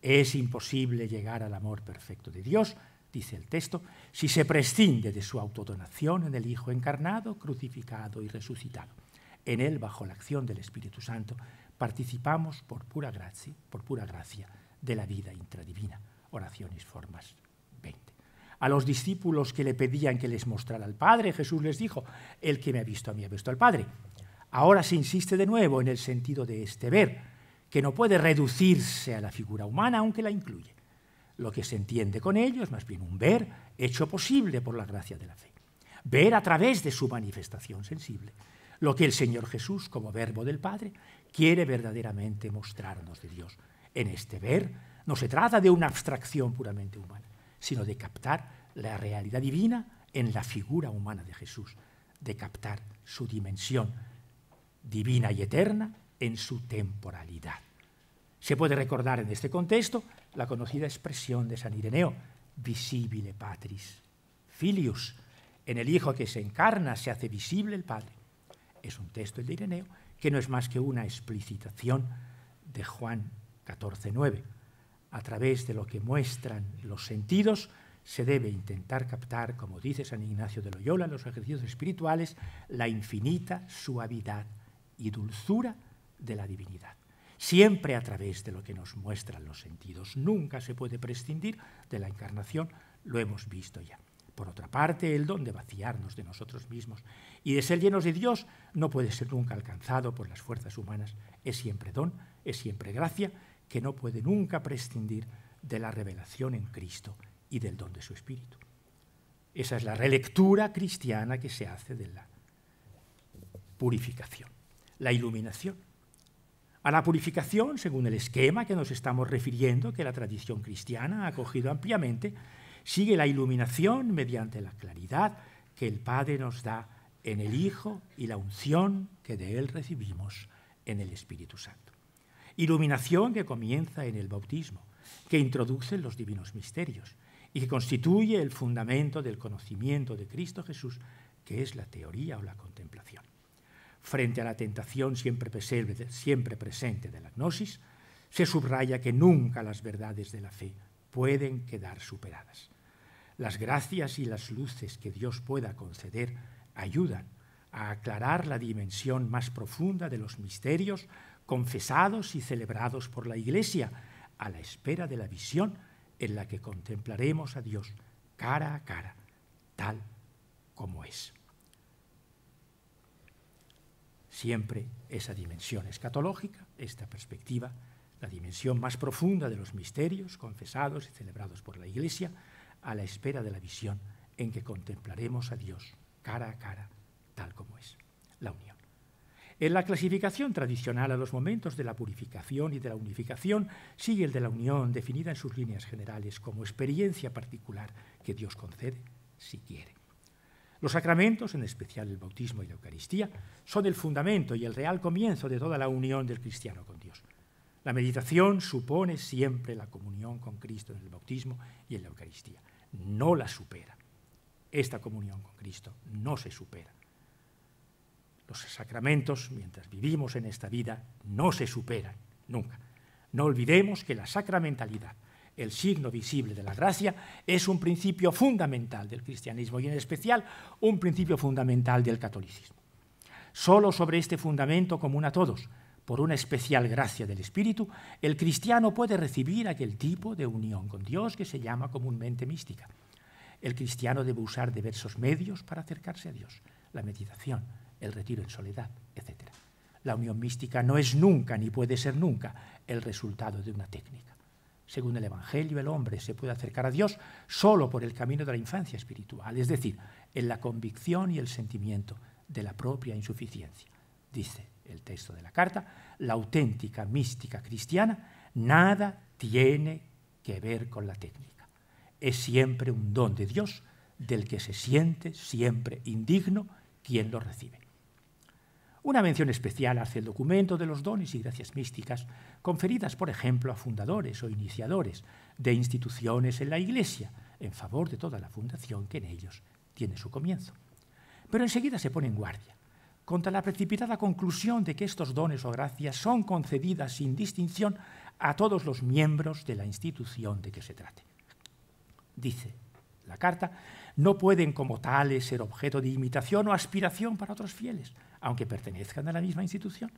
Es imposible llegar al amor perfecto de Dios dice el texto, si se prescinde de su autodonación en el Hijo encarnado, crucificado y resucitado. En él, bajo la acción del Espíritu Santo, participamos por pura gracia, por pura gracia de la vida intradivina. Oraciones formas 20. A los discípulos que le pedían que les mostrara al Padre, Jesús les dijo, el que me ha visto a mí ha visto al Padre. Ahora se insiste de nuevo en el sentido de este ver, que no puede reducirse a la figura humana aunque la incluye lo que se entiende con ello es más bien un ver hecho posible por la gracia de la fe. Ver a través de su manifestación sensible lo que el Señor Jesús, como verbo del Padre, quiere verdaderamente mostrarnos de Dios. En este ver no se trata de una abstracción puramente humana, sino de captar la realidad divina en la figura humana de Jesús, de captar su dimensión divina y eterna en su temporalidad. Se puede recordar en este contexto la conocida expresión de San Ireneo, visibile patris. Filius, en el Hijo que se encarna se hace visible el Padre. Es un texto, de Ireneo, que no es más que una explicitación de Juan 14.9. A través de lo que muestran los sentidos, se debe intentar captar, como dice San Ignacio de Loyola en los ejercicios espirituales, la infinita suavidad y dulzura de la divinidad siempre a través de lo que nos muestran los sentidos. Nunca se puede prescindir de la encarnación, lo hemos visto ya. Por otra parte, el don de vaciarnos de nosotros mismos y de ser llenos de Dios no puede ser nunca alcanzado por las fuerzas humanas. Es siempre don, es siempre gracia, que no puede nunca prescindir de la revelación en Cristo y del don de su Espíritu. Esa es la relectura cristiana que se hace de la purificación, la iluminación. A la purificación, según el esquema que nos estamos refiriendo, que la tradición cristiana ha acogido ampliamente, sigue la iluminación mediante la claridad que el Padre nos da en el Hijo y la unción que de Él recibimos en el Espíritu Santo. Iluminación que comienza en el bautismo, que introduce los divinos misterios y que constituye el fundamento del conocimiento de Cristo Jesús, que es la teoría o la contemplación frente a la tentación siempre presente, de la gnosis, se subraya que nunca las verdades de la fe pueden quedar superadas. Las gracias y las luces que Dios pueda conceder ayudan a aclarar la dimensión más profunda de los misterios confesados y celebrados por la Iglesia a la espera de la visión en la que contemplaremos a Dios cara a cara, tal como es siempre esa dimensión escatológica, esta perspectiva, la dimensión más profunda de los misterios confesados y celebrados por la Iglesia, a la espera de la visión en que contemplaremos a Dios cara a cara, tal como es, la unión. En la clasificación tradicional a los momentos de la purificación y de la unificación sigue el de la unión, definida en sus líneas generales como experiencia particular que Dios concede si quiere. Los sacramentos, en especial el bautismo y la Eucaristía, son el fundamento y el real comienzo de toda la unión del cristiano con Dios. La meditación supone siempre la comunión con Cristo en el bautismo y en la Eucaristía. No la supera. Esta comunión con Cristo no se supera. Los sacramentos, mientras vivimos en esta vida, no se superan, nunca. No olvidemos que la sacramentalidad, el signo visible de la gracia, es un principio fundamental del cristianismo y en especial un principio fundamental del catolicismo. Solo sobre este fundamento común a todos, por una especial gracia del Espíritu, el cristiano puede recibir aquel tipo de unión con Dios que se llama comúnmente mística. El cristiano debe usar diversos medios para acercarse a Dios, la meditación, el retiro en soledad, etc. La unión mística no es nunca ni puede ser nunca el resultado de una técnica según el Evangelio, el hombre se puede acercar a Dios solo por el camino de la infancia espiritual, es decir, en la convicción y el sentimiento de la propia insuficiencia. Dice el texto de la carta, la auténtica mística cristiana nada tiene que ver con la técnica. Es siempre un don de Dios del que se siente siempre indigno quien lo recibe. Una mención especial hace el documento de los dones y gracias místicas conferidas, por ejemplo, a fundadores o iniciadores de instituciones en la Iglesia, en favor de toda la fundación que en ellos tiene su comienzo. Pero enseguida se pone en guardia contra la precipitada conclusión de que estos dones o gracias son concedidas sin distinción a todos los miembros de la institución de que se trate. Dice, la carta, no pueden como tales ser objeto de imitación o aspiración para otros fieles, aunque pertenezcan a la misma institución.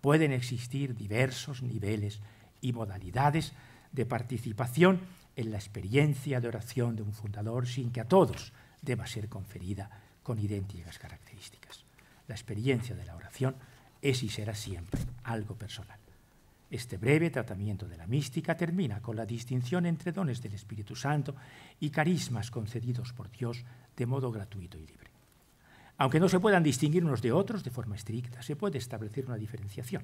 Pueden existir diversos niveles y modalidades de participación en la experiencia de oración de un fundador sin que a todos deba ser conferida con idénticas características. La experiencia de la oración es y será siempre algo personal. Este breve tratamiento de la mística termina con la distinción entre dones del Espíritu Santo y carismas concedidos por Dios de modo gratuito y libre. Aunque no se puedan distinguir unos de otros de forma estricta, se puede establecer una diferenciación.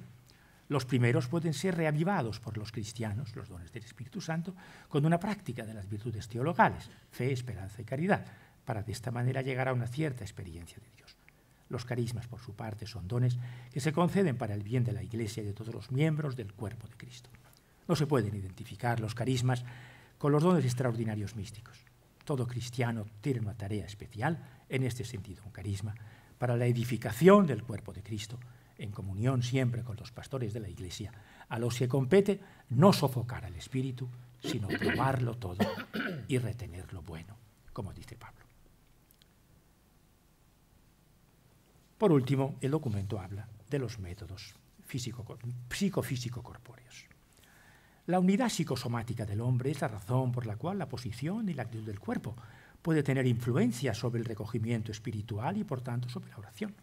Los primeros pueden ser reavivados por los cristianos, los dones del Espíritu Santo, con una práctica de las virtudes teologales, fe, esperanza y caridad, para de esta manera llegar a una cierta experiencia de Dios. Los carismas, por su parte, son dones que se conceden para el bien de la Iglesia y de todos los miembros del cuerpo de Cristo. No se pueden identificar los carismas con los dones extraordinarios místicos. Todo cristiano tiene una tarea especial, en este sentido un carisma, para la edificación del cuerpo de Cristo, en comunión siempre con los pastores de la Iglesia, a los que compete no sofocar al Espíritu, sino probarlo todo y retener lo bueno, como dice Pablo. Por último, el documento habla de los métodos psicofísico corpóreos. La unidad psicosomática del hombre es la razón por la cual la posición y la actitud del cuerpo puede tener influencia sobre el recogimiento espiritual y por tanto sobre la oración.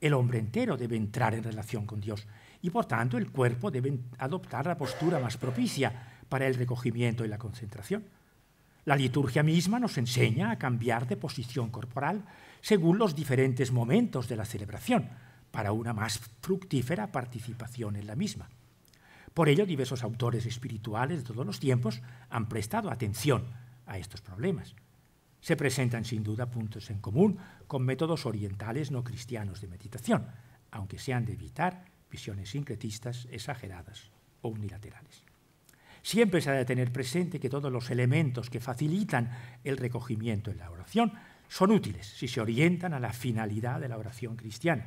El hombre entero debe entrar en relación con Dios y por tanto el cuerpo debe adoptar la postura más propicia para el recogimiento y la concentración. La liturgia misma nos enseña a cambiar de posición corporal según los diferentes momentos de la celebración, para una más fructífera participación en la misma. Por ello, diversos autores espirituales de todos los tiempos han prestado atención a estos problemas. Se presentan sin duda puntos en común con métodos orientales no cristianos de meditación, aunque se han de evitar visiones sincretistas exageradas o unilaterales. Siempre se ha de tener presente que todos los elementos que facilitan el recogimiento en la oración son útiles si se orientan a la finalidad de la oración cristiana,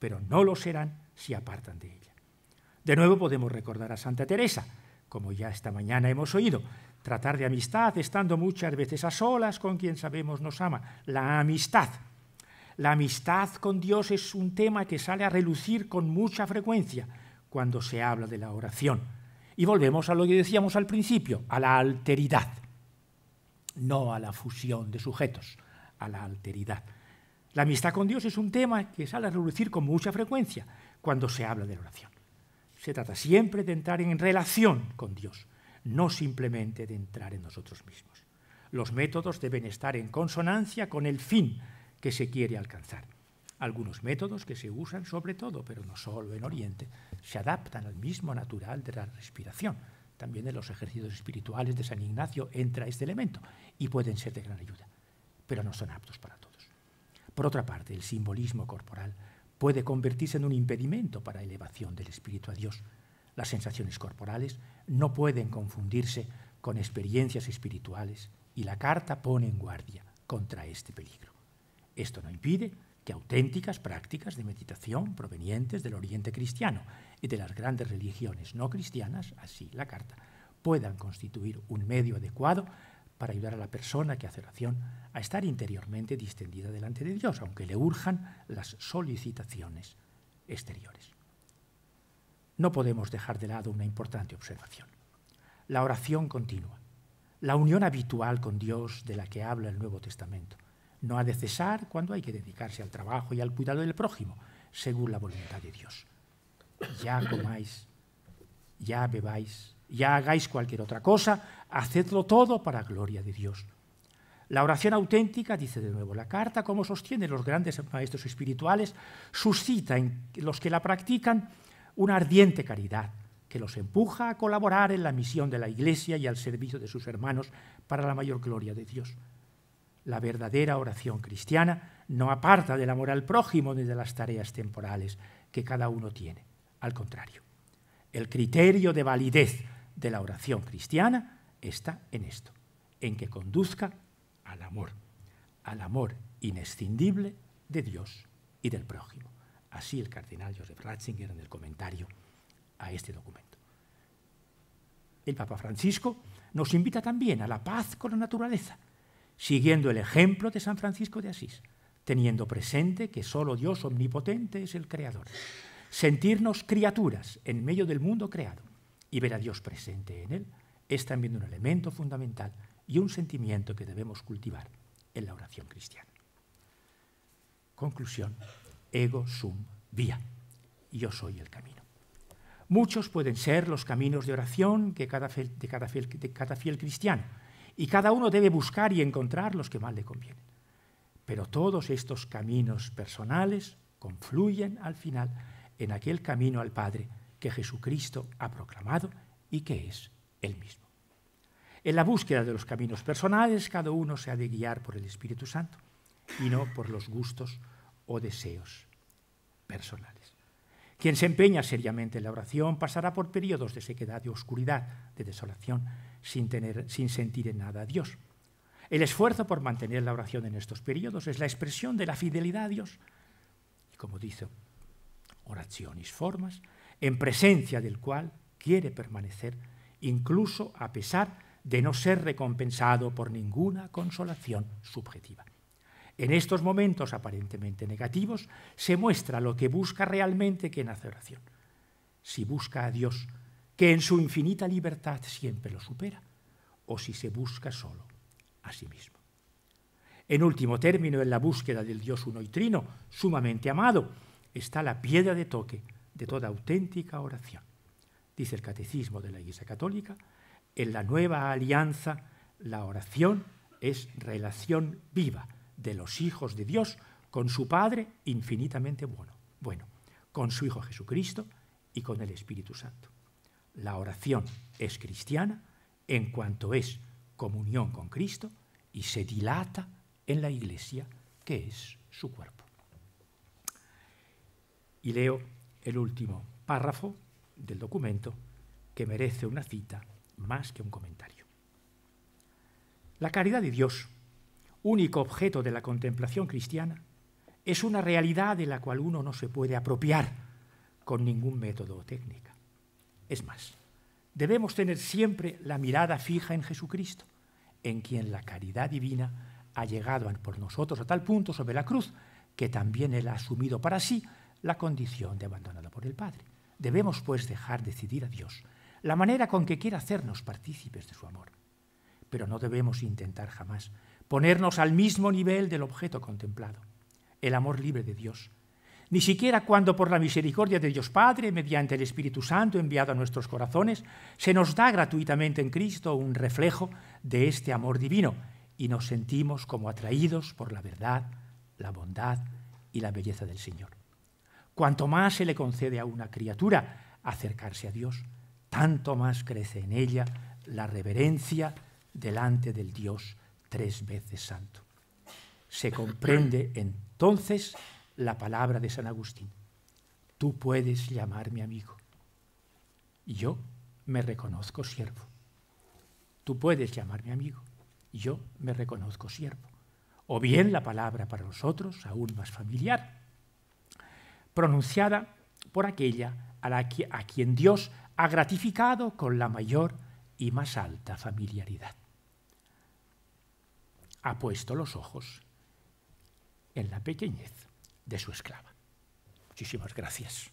pero no lo serán si apartan de ella. De nuevo podemos recordar a Santa Teresa, como ya esta mañana hemos oído, tratar de amistad estando muchas veces a solas con quien sabemos nos ama, la amistad. La amistad con Dios es un tema que sale a relucir con mucha frecuencia cuando se habla de la oración y volvemos a lo que decíamos al principio, a la alteridad, no a la fusión de sujetos, a la alteridad. La amistad con Dios es un tema que sale a relucir con mucha frecuencia cuando se habla de la oración. Se trata siempre de entrar en relación con Dios, no simplemente de entrar en nosotros mismos. Los métodos deben estar en consonancia con el fin que se quiere alcanzar. Algunos métodos que se usan sobre todo, pero no solo en Oriente, se adaptan al mismo natural de la respiración. También en los ejercicios espirituales de San Ignacio entra este elemento y pueden ser de gran ayuda, pero no son aptos para todos. Por otra parte, el simbolismo corporal puede convertirse en un impedimento para elevación del espíritu a Dios. Las sensaciones corporales no pueden confundirse con experiencias espirituales y la carta pone en guardia contra este peligro. Esto no impide que auténticas prácticas de meditación provenientes del Oriente cristiano y de las grandes religiones no cristianas, así la carta, puedan constituir un medio adecuado para ayudar a la persona que hace oración a estar interiormente distendida delante de Dios, aunque le urjan las solicitaciones exteriores. No podemos dejar de lado una importante observación. La oración continua, la unión habitual con Dios de la que habla el Nuevo Testamento, no ha de cesar cuando hay que dedicarse al trabajo y al cuidado del prójimo, según la voluntad de Dios. Ya comáis, ya bebáis, ya hagáis cualquier otra cosa, hacedlo todo para gloria de Dios. La oración auténtica, dice de nuevo la carta, como sostienen los grandes maestros espirituales, suscita en los que la practican una ardiente caridad que los empuja a colaborar en la misión de la Iglesia y al servicio de sus hermanos para la mayor gloria de Dios. La verdadera oración cristiana no aparta del amor al prójimo ni de las tareas temporales que cada uno tiene. Al contrario, el criterio de validez de la oración cristiana está en esto, en que conduzca al amor, al amor inescindible de Dios y del prójimo. Así el cardenal Joseph Ratzinger en el comentario a este documento. El Papa Francisco nos invita también a la paz con la naturaleza, siguiendo el ejemplo de San Francisco de Asís, teniendo presente que solo Dios omnipotente es el Creador. Sentirnos criaturas en medio del mundo creado y ver a Dios presente en él es también un elemento fundamental y un sentimiento que debemos cultivar en la oración cristiana. Conclusión, ego sum via, yo soy el camino. Muchos pueden ser los caminos de oración que de cada fiel cristiano, y cada uno debe buscar y encontrar los que más le convienen. Pero todos estos caminos personales confluyen al final en aquel camino al Padre que Jesucristo ha proclamado y que es el mismo. En la búsqueda de los caminos personales, cada uno se ha de guiar por el Espíritu Santo y no por los gustos o deseos personales. Quien se empeña seriamente en la oración pasará por periodos de sequedad y oscuridad, de desolación, sin, sentir en nada a Dios. El esfuerzo por mantener la oración en estos periodos es la expresión de la fidelidad a Dios. Y como dice, oraciones formas, en presencia del cual quiere permanecer, incluso a pesar de no ser recompensado por ninguna consolación subjetiva. En estos momentos aparentemente negativos se muestra lo que busca realmente quien hace oración. Si busca a Dios que en su infinita libertad siempre lo supera, o si se busca solo a sí mismo. En último término, en la búsqueda del Dios uno y trino, sumamente amado, está la piedra de toque de toda auténtica oración. Dice el Catecismo de la Iglesia Católica, en la nueva alianza la oración es relación viva de los hijos de Dios con su Padre infinitamente bueno, bueno, con su Hijo Jesucristo y con el Espíritu Santo. La oración es cristiana en cuanto es comunión con Cristo y se dilata en la iglesia que es su cuerpo. Y leo el último párrafo del documento que merece una cita más que un comentario. La caridad de Dios, único objeto de la contemplación cristiana, es una realidad de la cual uno no se puede apropiar con ningún método o técnica. Es más, debemos tener siempre la mirada fija en Jesucristo, en quien la caridad divina ha llegado por nosotros a tal punto sobre la cruz que también Él ha asumido para sí la condición de abandonado por el Padre. Debemos, pues, dejar decidir a Dios la manera con que quiera hacernos partícipes de su amor. Pero no debemos intentar jamás ponernos al mismo nivel del objeto contemplado. El amor libre de Dios ni siquiera cuando por la misericordia de Dios Padre, mediante el Espíritu Santo enviado a nuestros corazones, se nos da gratuitamente en Cristo un reflejo de este amor divino y nos sentimos como atraídos por la verdad, la bondad y la belleza del Señor. Cuanto más se le concede a una criatura acercarse a Dios, tanto más crece en ella la reverencia delante del Dios tres veces santo. Se comprende entonces la palabra de San Agustín. Tú puedes llamarme amigo. yo me reconozco siervo. Tú puedes llamarme amigo. yo me reconozco siervo. O bien la palabra para nosotros aún más familiar, pronunciada por aquella a, la a quien Dios ha gratificado con la mayor y más alta familiaridad. Ha puesto los ojos en la pequeñez de su esclava. Muchísimas gracias.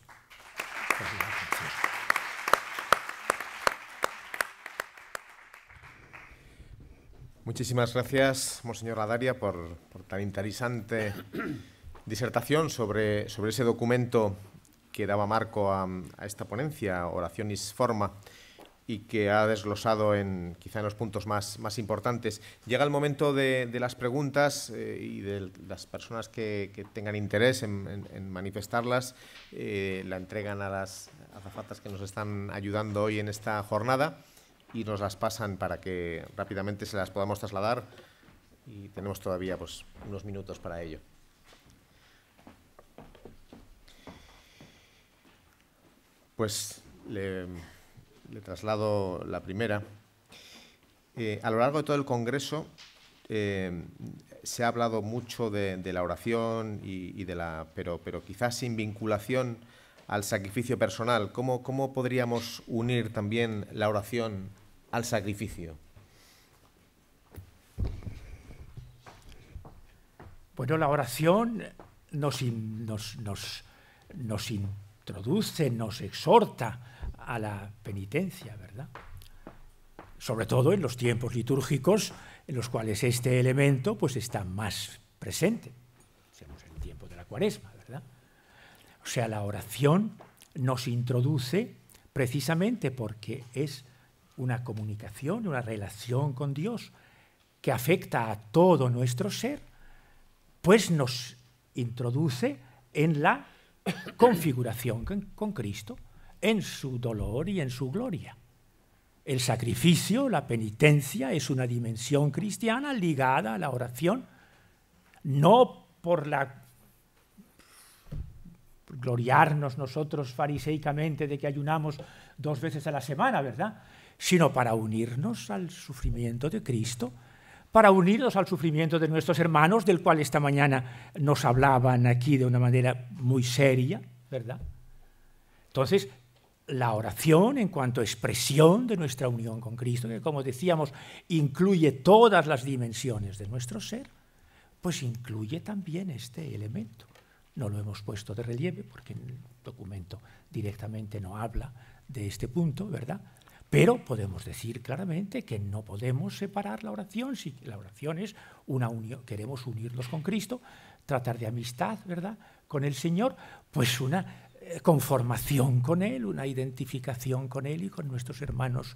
Muchísimas gracias, Monseñor Adaria, por, tan interesante disertación sobre, sobre ese documento que daba marco a, esta ponencia, Oraciones Forma y que ha desglosado en quizá en los puntos más, más importantes. Llega el momento de, las preguntas eh, y de las personas que, tengan interés en, manifestarlas, eh, la entregan a las azafatas que nos están ayudando hoy en esta jornada y nos las pasan para que rápidamente se las podamos trasladar y tenemos todavía pues, unos minutos para ello. Pues le le traslado la primera. Eh, a lo largo de todo el Congreso eh, se ha hablado mucho de, la oración y, de la, pero, quizás sin vinculación al sacrificio personal. ¿Cómo, podríamos unir también la oración al sacrificio? Bueno, la oración nos introduce, nos exhorta, a la penitencia, ¿verdad? Sobre todo en los tiempos litúrgicos en los cuales este elemento pues, está más presente, seamos en el tiempo de la cuaresma, ¿verdad? O sea, la oración nos introduce precisamente porque es una comunicación, una relación con Dios que afecta a todo nuestro ser, pues nos introduce en la configuración con Cristo en su dolor y en su gloria. El sacrificio, la penitencia, es una dimensión cristiana ligada a la oración, no por la gloriarnos nosotros fariseicamente de que ayunamos dos veces a la semana, ¿verdad? Sino para unirnos al sufrimiento de Cristo, para unirnos al sufrimiento de nuestros hermanos, del cual esta mañana nos hablaban aquí de una manera muy seria, ¿verdad? Entonces, la oración en cuanto a expresión de nuestra unión con Cristo, que como decíamos, incluye todas las dimensiones de nuestro ser, pues incluye también este elemento. No lo hemos puesto de relieve porque el documento directamente no habla de este punto, ¿verdad? Pero podemos decir claramente que no podemos separar la oración, si la oración es una unión, queremos unirnos con Cristo, tratar de amistad, ¿verdad? Con el Señor, pues una eh, conformación con Él, una identificación con Él y con nuestros hermanos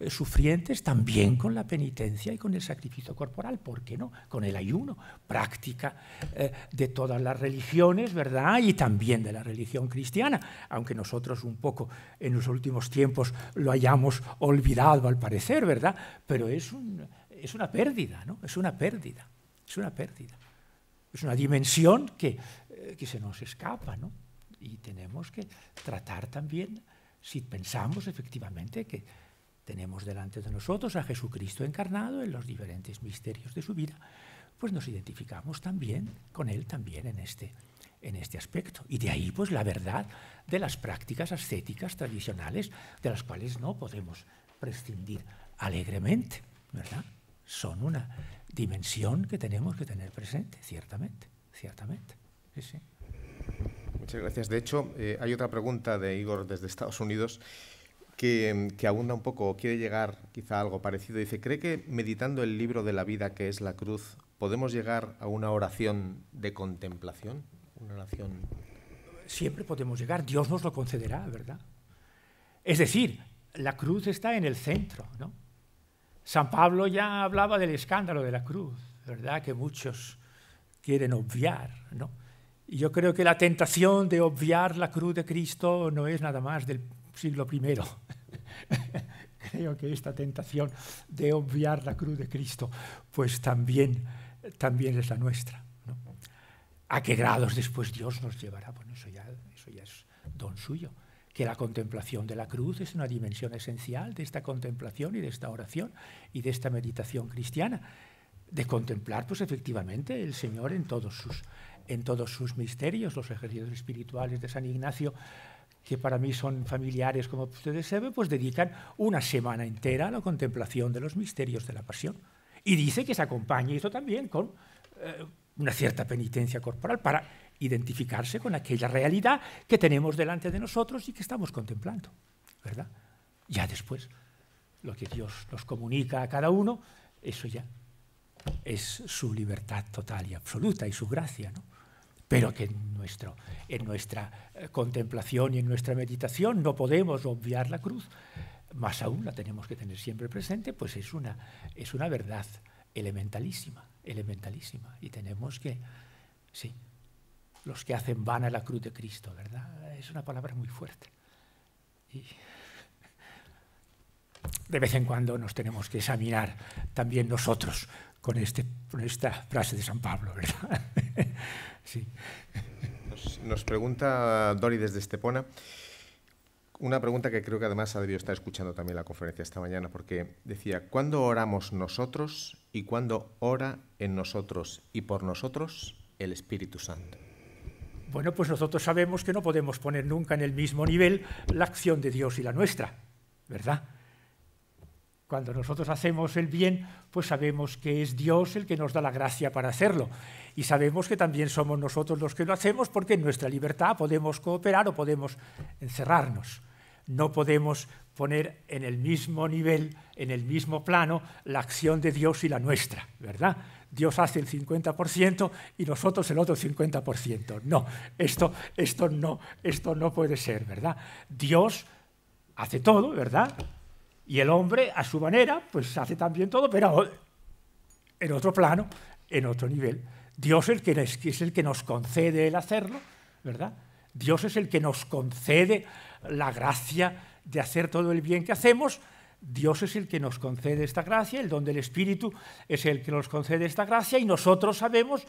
eh, sufrientes, también con la penitencia y con el sacrificio corporal, ¿por qué no? Con el ayuno, práctica eh, de todas las religiones, ¿verdad? Y también de la religión cristiana, aunque nosotros un poco en los últimos tiempos lo hayamos olvidado al parecer, ¿verdad? Pero es, es una pérdida, ¿no? Es una pérdida, es una pérdida. Es una dimensión que, que se nos escapa, ¿no? y tenemos que tratar también, si pensamos efectivamente que tenemos delante de nosotros a Jesucristo encarnado en los diferentes misterios de su vida, pues nos identificamos también con él también en este, en este aspecto. Y de ahí pues la verdad de las prácticas ascéticas tradicionales de las cuales no podemos prescindir alegremente, ¿verdad? Son una dimensión que tenemos que tener presente, ciertamente, ciertamente. Muchas gracias. De hecho, eh, hay otra pregunta de Igor desde Estados Unidos que, em, abunda un poco, quiere llegar quizá a algo parecido. Dice, ¿cree que meditando el libro de la vida que es la cruz, podemos llegar a una oración de contemplación? Una oración... Siempre podemos llegar, Dios nos lo concederá, ¿verdad? Es decir, la cruz está en el centro, ¿no? San Pablo ya hablaba del escándalo de la cruz, ¿verdad? Que muchos quieren obviar, ¿no? Y yo creo que la tentación de obviar la cruz de Cristo no es nada más del siglo I. *laughs* creo que esta tentación de obviar la cruz de Cristo, pues también, también es la nuestra. ¿A qué grados después Dios nos llevará? Bueno, eso ya, eso ya es don suyo. Que la contemplación de la cruz es una dimensión esencial de esta contemplación y de esta oración y de esta meditación cristiana. De contemplar, pues efectivamente, el Señor en todos sus en todos sus misterios, los ejercicios espirituales de San Ignacio, que para mí son familiares, como ustedes saben, pues dedican una semana entera a la contemplación de los misterios de la pasión. Y dice que se acompaña esto también con eh, una cierta penitencia corporal para identificarse con aquella realidad que tenemos delante de nosotros y que estamos contemplando, ¿verdad? Ya después, lo que Dios nos comunica a cada uno, eso ya es su libertad total y absoluta y su gracia, ¿no? pero que en, nuestro, en nuestra eh, contemplación y en nuestra meditación no podemos obviar la cruz, más aún la tenemos que tener siempre presente, pues es una, es una verdad elementalísima, elementalísima. Y tenemos que, sí, los que hacen vana la cruz de Cristo, ¿verdad? Es una palabra muy fuerte. Y de vez en cuando nos tenemos que examinar también nosotros con, este, esta frase de San Pablo, ¿verdad? *laughs* sí. Nos, pregunta Dori desde Estepona. Una pregunta que creo que además ha debido estar escuchando también la conferencia esta mañana, porque decía, ¿cuándo oramos nosotros y cuándo ora en nosotros y por nosotros el Espíritu Santo? Bueno, pues nosotros sabemos que no podemos poner nunca en el mismo nivel la acción de Dios y la nuestra, ¿verdad? Cuando nosotros hacemos el bien, pues sabemos que es Dios el que nos da la gracia para hacerlo. Y sabemos que también somos nosotros los que lo hacemos porque en nuestra libertad podemos cooperar o podemos encerrarnos. No podemos poner en el mismo nivel, en el mismo plano, la acción de Dios y la nuestra, ¿verdad? Dios hace el 50% y nosotros el otro 50%. No, esto, esto, no, esto no puede ser, ¿verdad? Dios hace todo, ¿verdad? Y el hombre, a su manera, pues hace también todo, pero en otro plano, en otro nivel. Dios es el que, es, el que nos concede el hacerlo, ¿verdad? Dios es el que nos concede la gracia de hacer todo el bien que hacemos. Dios es el que nos concede esta gracia, el don del Espíritu es el que nos concede esta gracia y nosotros sabemos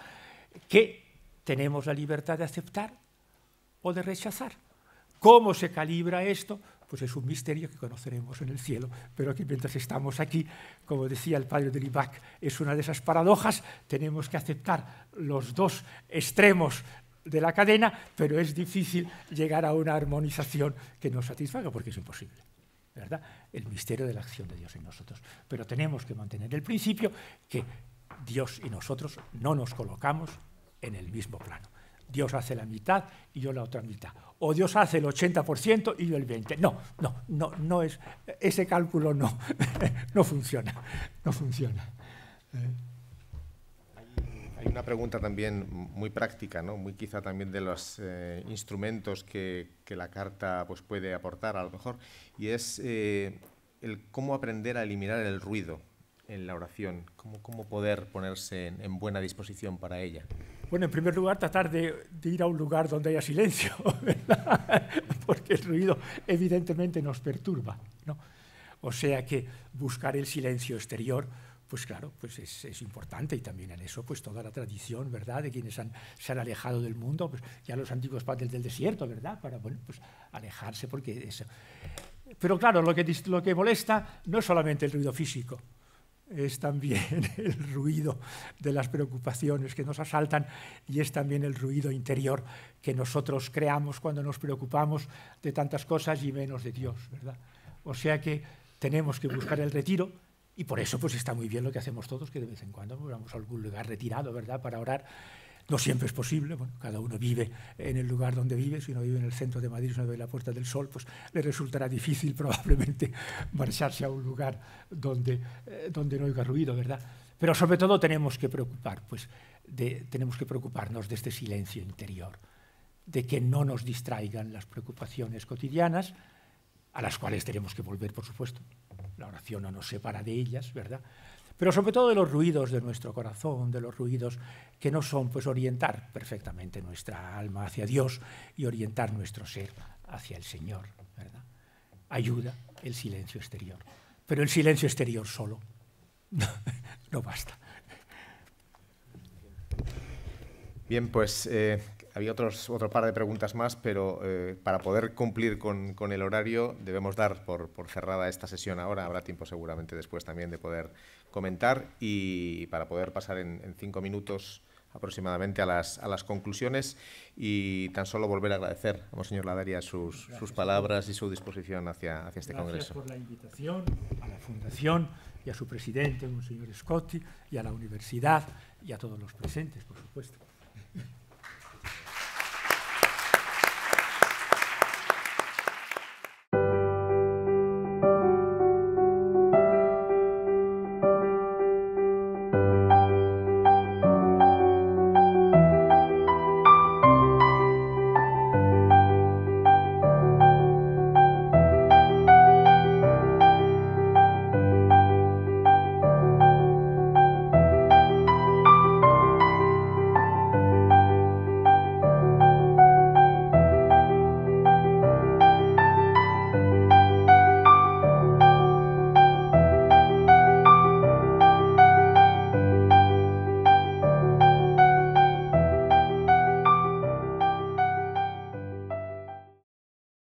que tenemos la libertad de aceptar o de rechazar. ¿Cómo se calibra esto? pues es un misterio que conoceremos en el cielo, pero que mientras estamos aquí, como decía el padre de Libac, es una de esas paradojas, tenemos que aceptar los dos extremos de la cadena, pero es difícil llegar a una armonización que nos satisfaga porque es imposible. ¿verdad? El misterio de la acción de Dios en nosotros. Pero tenemos que mantener el principio que Dios y nosotros no nos colocamos en el mismo plano. Dios hace la mitad y yo la otra mitad. O Dios hace el 80% y yo el 20%. No, no, no, no es, ese cálculo no, *laughs* no funciona, no funciona. ¿eh? Hay una pregunta también muy práctica, ¿no? muy quizá también de los eh, instrumentos que, la carta pues, puede aportar a lo mejor, y es eh, el cómo aprender a eliminar el ruido en la oración? ¿Cómo, poder ponerse en, buena disposición para ella? Bueno, en primer lugar, tratar de, ir a un lugar donde haya silencio, *laughs* ¿verdad? porque el ruido evidentemente nos perturba. ¿no? O sea que buscar el silencio exterior pues claro, pues es, importante y también en eso pues toda la tradición, ¿verdad?, de quienes se han alejado del mundo, pues ya los antiguos padres del desierto, ¿verdad?, para, bueno, pues alejarse porque eso. Pero claro, lo lo que molesta no es solamente el ruido físico, es también *laughs* el ruido de las preocupaciones que nos asaltan y es también el ruido interior que nosotros creamos cuando nos preocupamos de tantas cosas y menos de Dios, ¿verdad? O sea que tenemos que buscar el retiro y por eso pues está muy bien lo que hacemos todos, que de vez en cuando vamos a algún lugar retirado, ¿verdad?, para orar no siempre es posible, bueno, cada uno vive en el lugar donde vive, si uno vive en el centro de Madrid, si uno vive en la Puerta del Sol, pues le resultará difícil *laughs* probablemente marcharse a un lugar donde, eh, donde no oiga ruido, ¿verdad? Pero sobre todo tenemos que, preocupar, pues, tenemos que preocuparnos de este silencio interior, de que no nos distraigan las preocupaciones cotidianas, a las cuales tenemos que volver, por supuesto. La oración no nos separa de ellas, ¿verdad? pero sobre todo de los ruidos de nuestro corazón, de los ruidos que no son pues orientar perfectamente nuestra alma hacia Dios y orientar nuestro ser hacia el Señor, Ayuda el silencio exterior, pero el silencio exterior solo *laughs* no basta. Bien, pues eh, había otros, otro par de preguntas más, pero eh, para poder cumplir con, el horario debemos dar por, por cerrada esta sesión ahora. Habrá tiempo seguramente después también de poder comentar y para poder pasar en, cinco minutos aproximadamente a las, a las, conclusiones y tan solo volver a agradecer a señor Ladaria sus, sus palabras y su disposición hacia, este Congreso. Gracias por la invitación a la Fundación y a su presidente, un señor Scotti, y a la Universidad y a todos los presentes, por supuesto.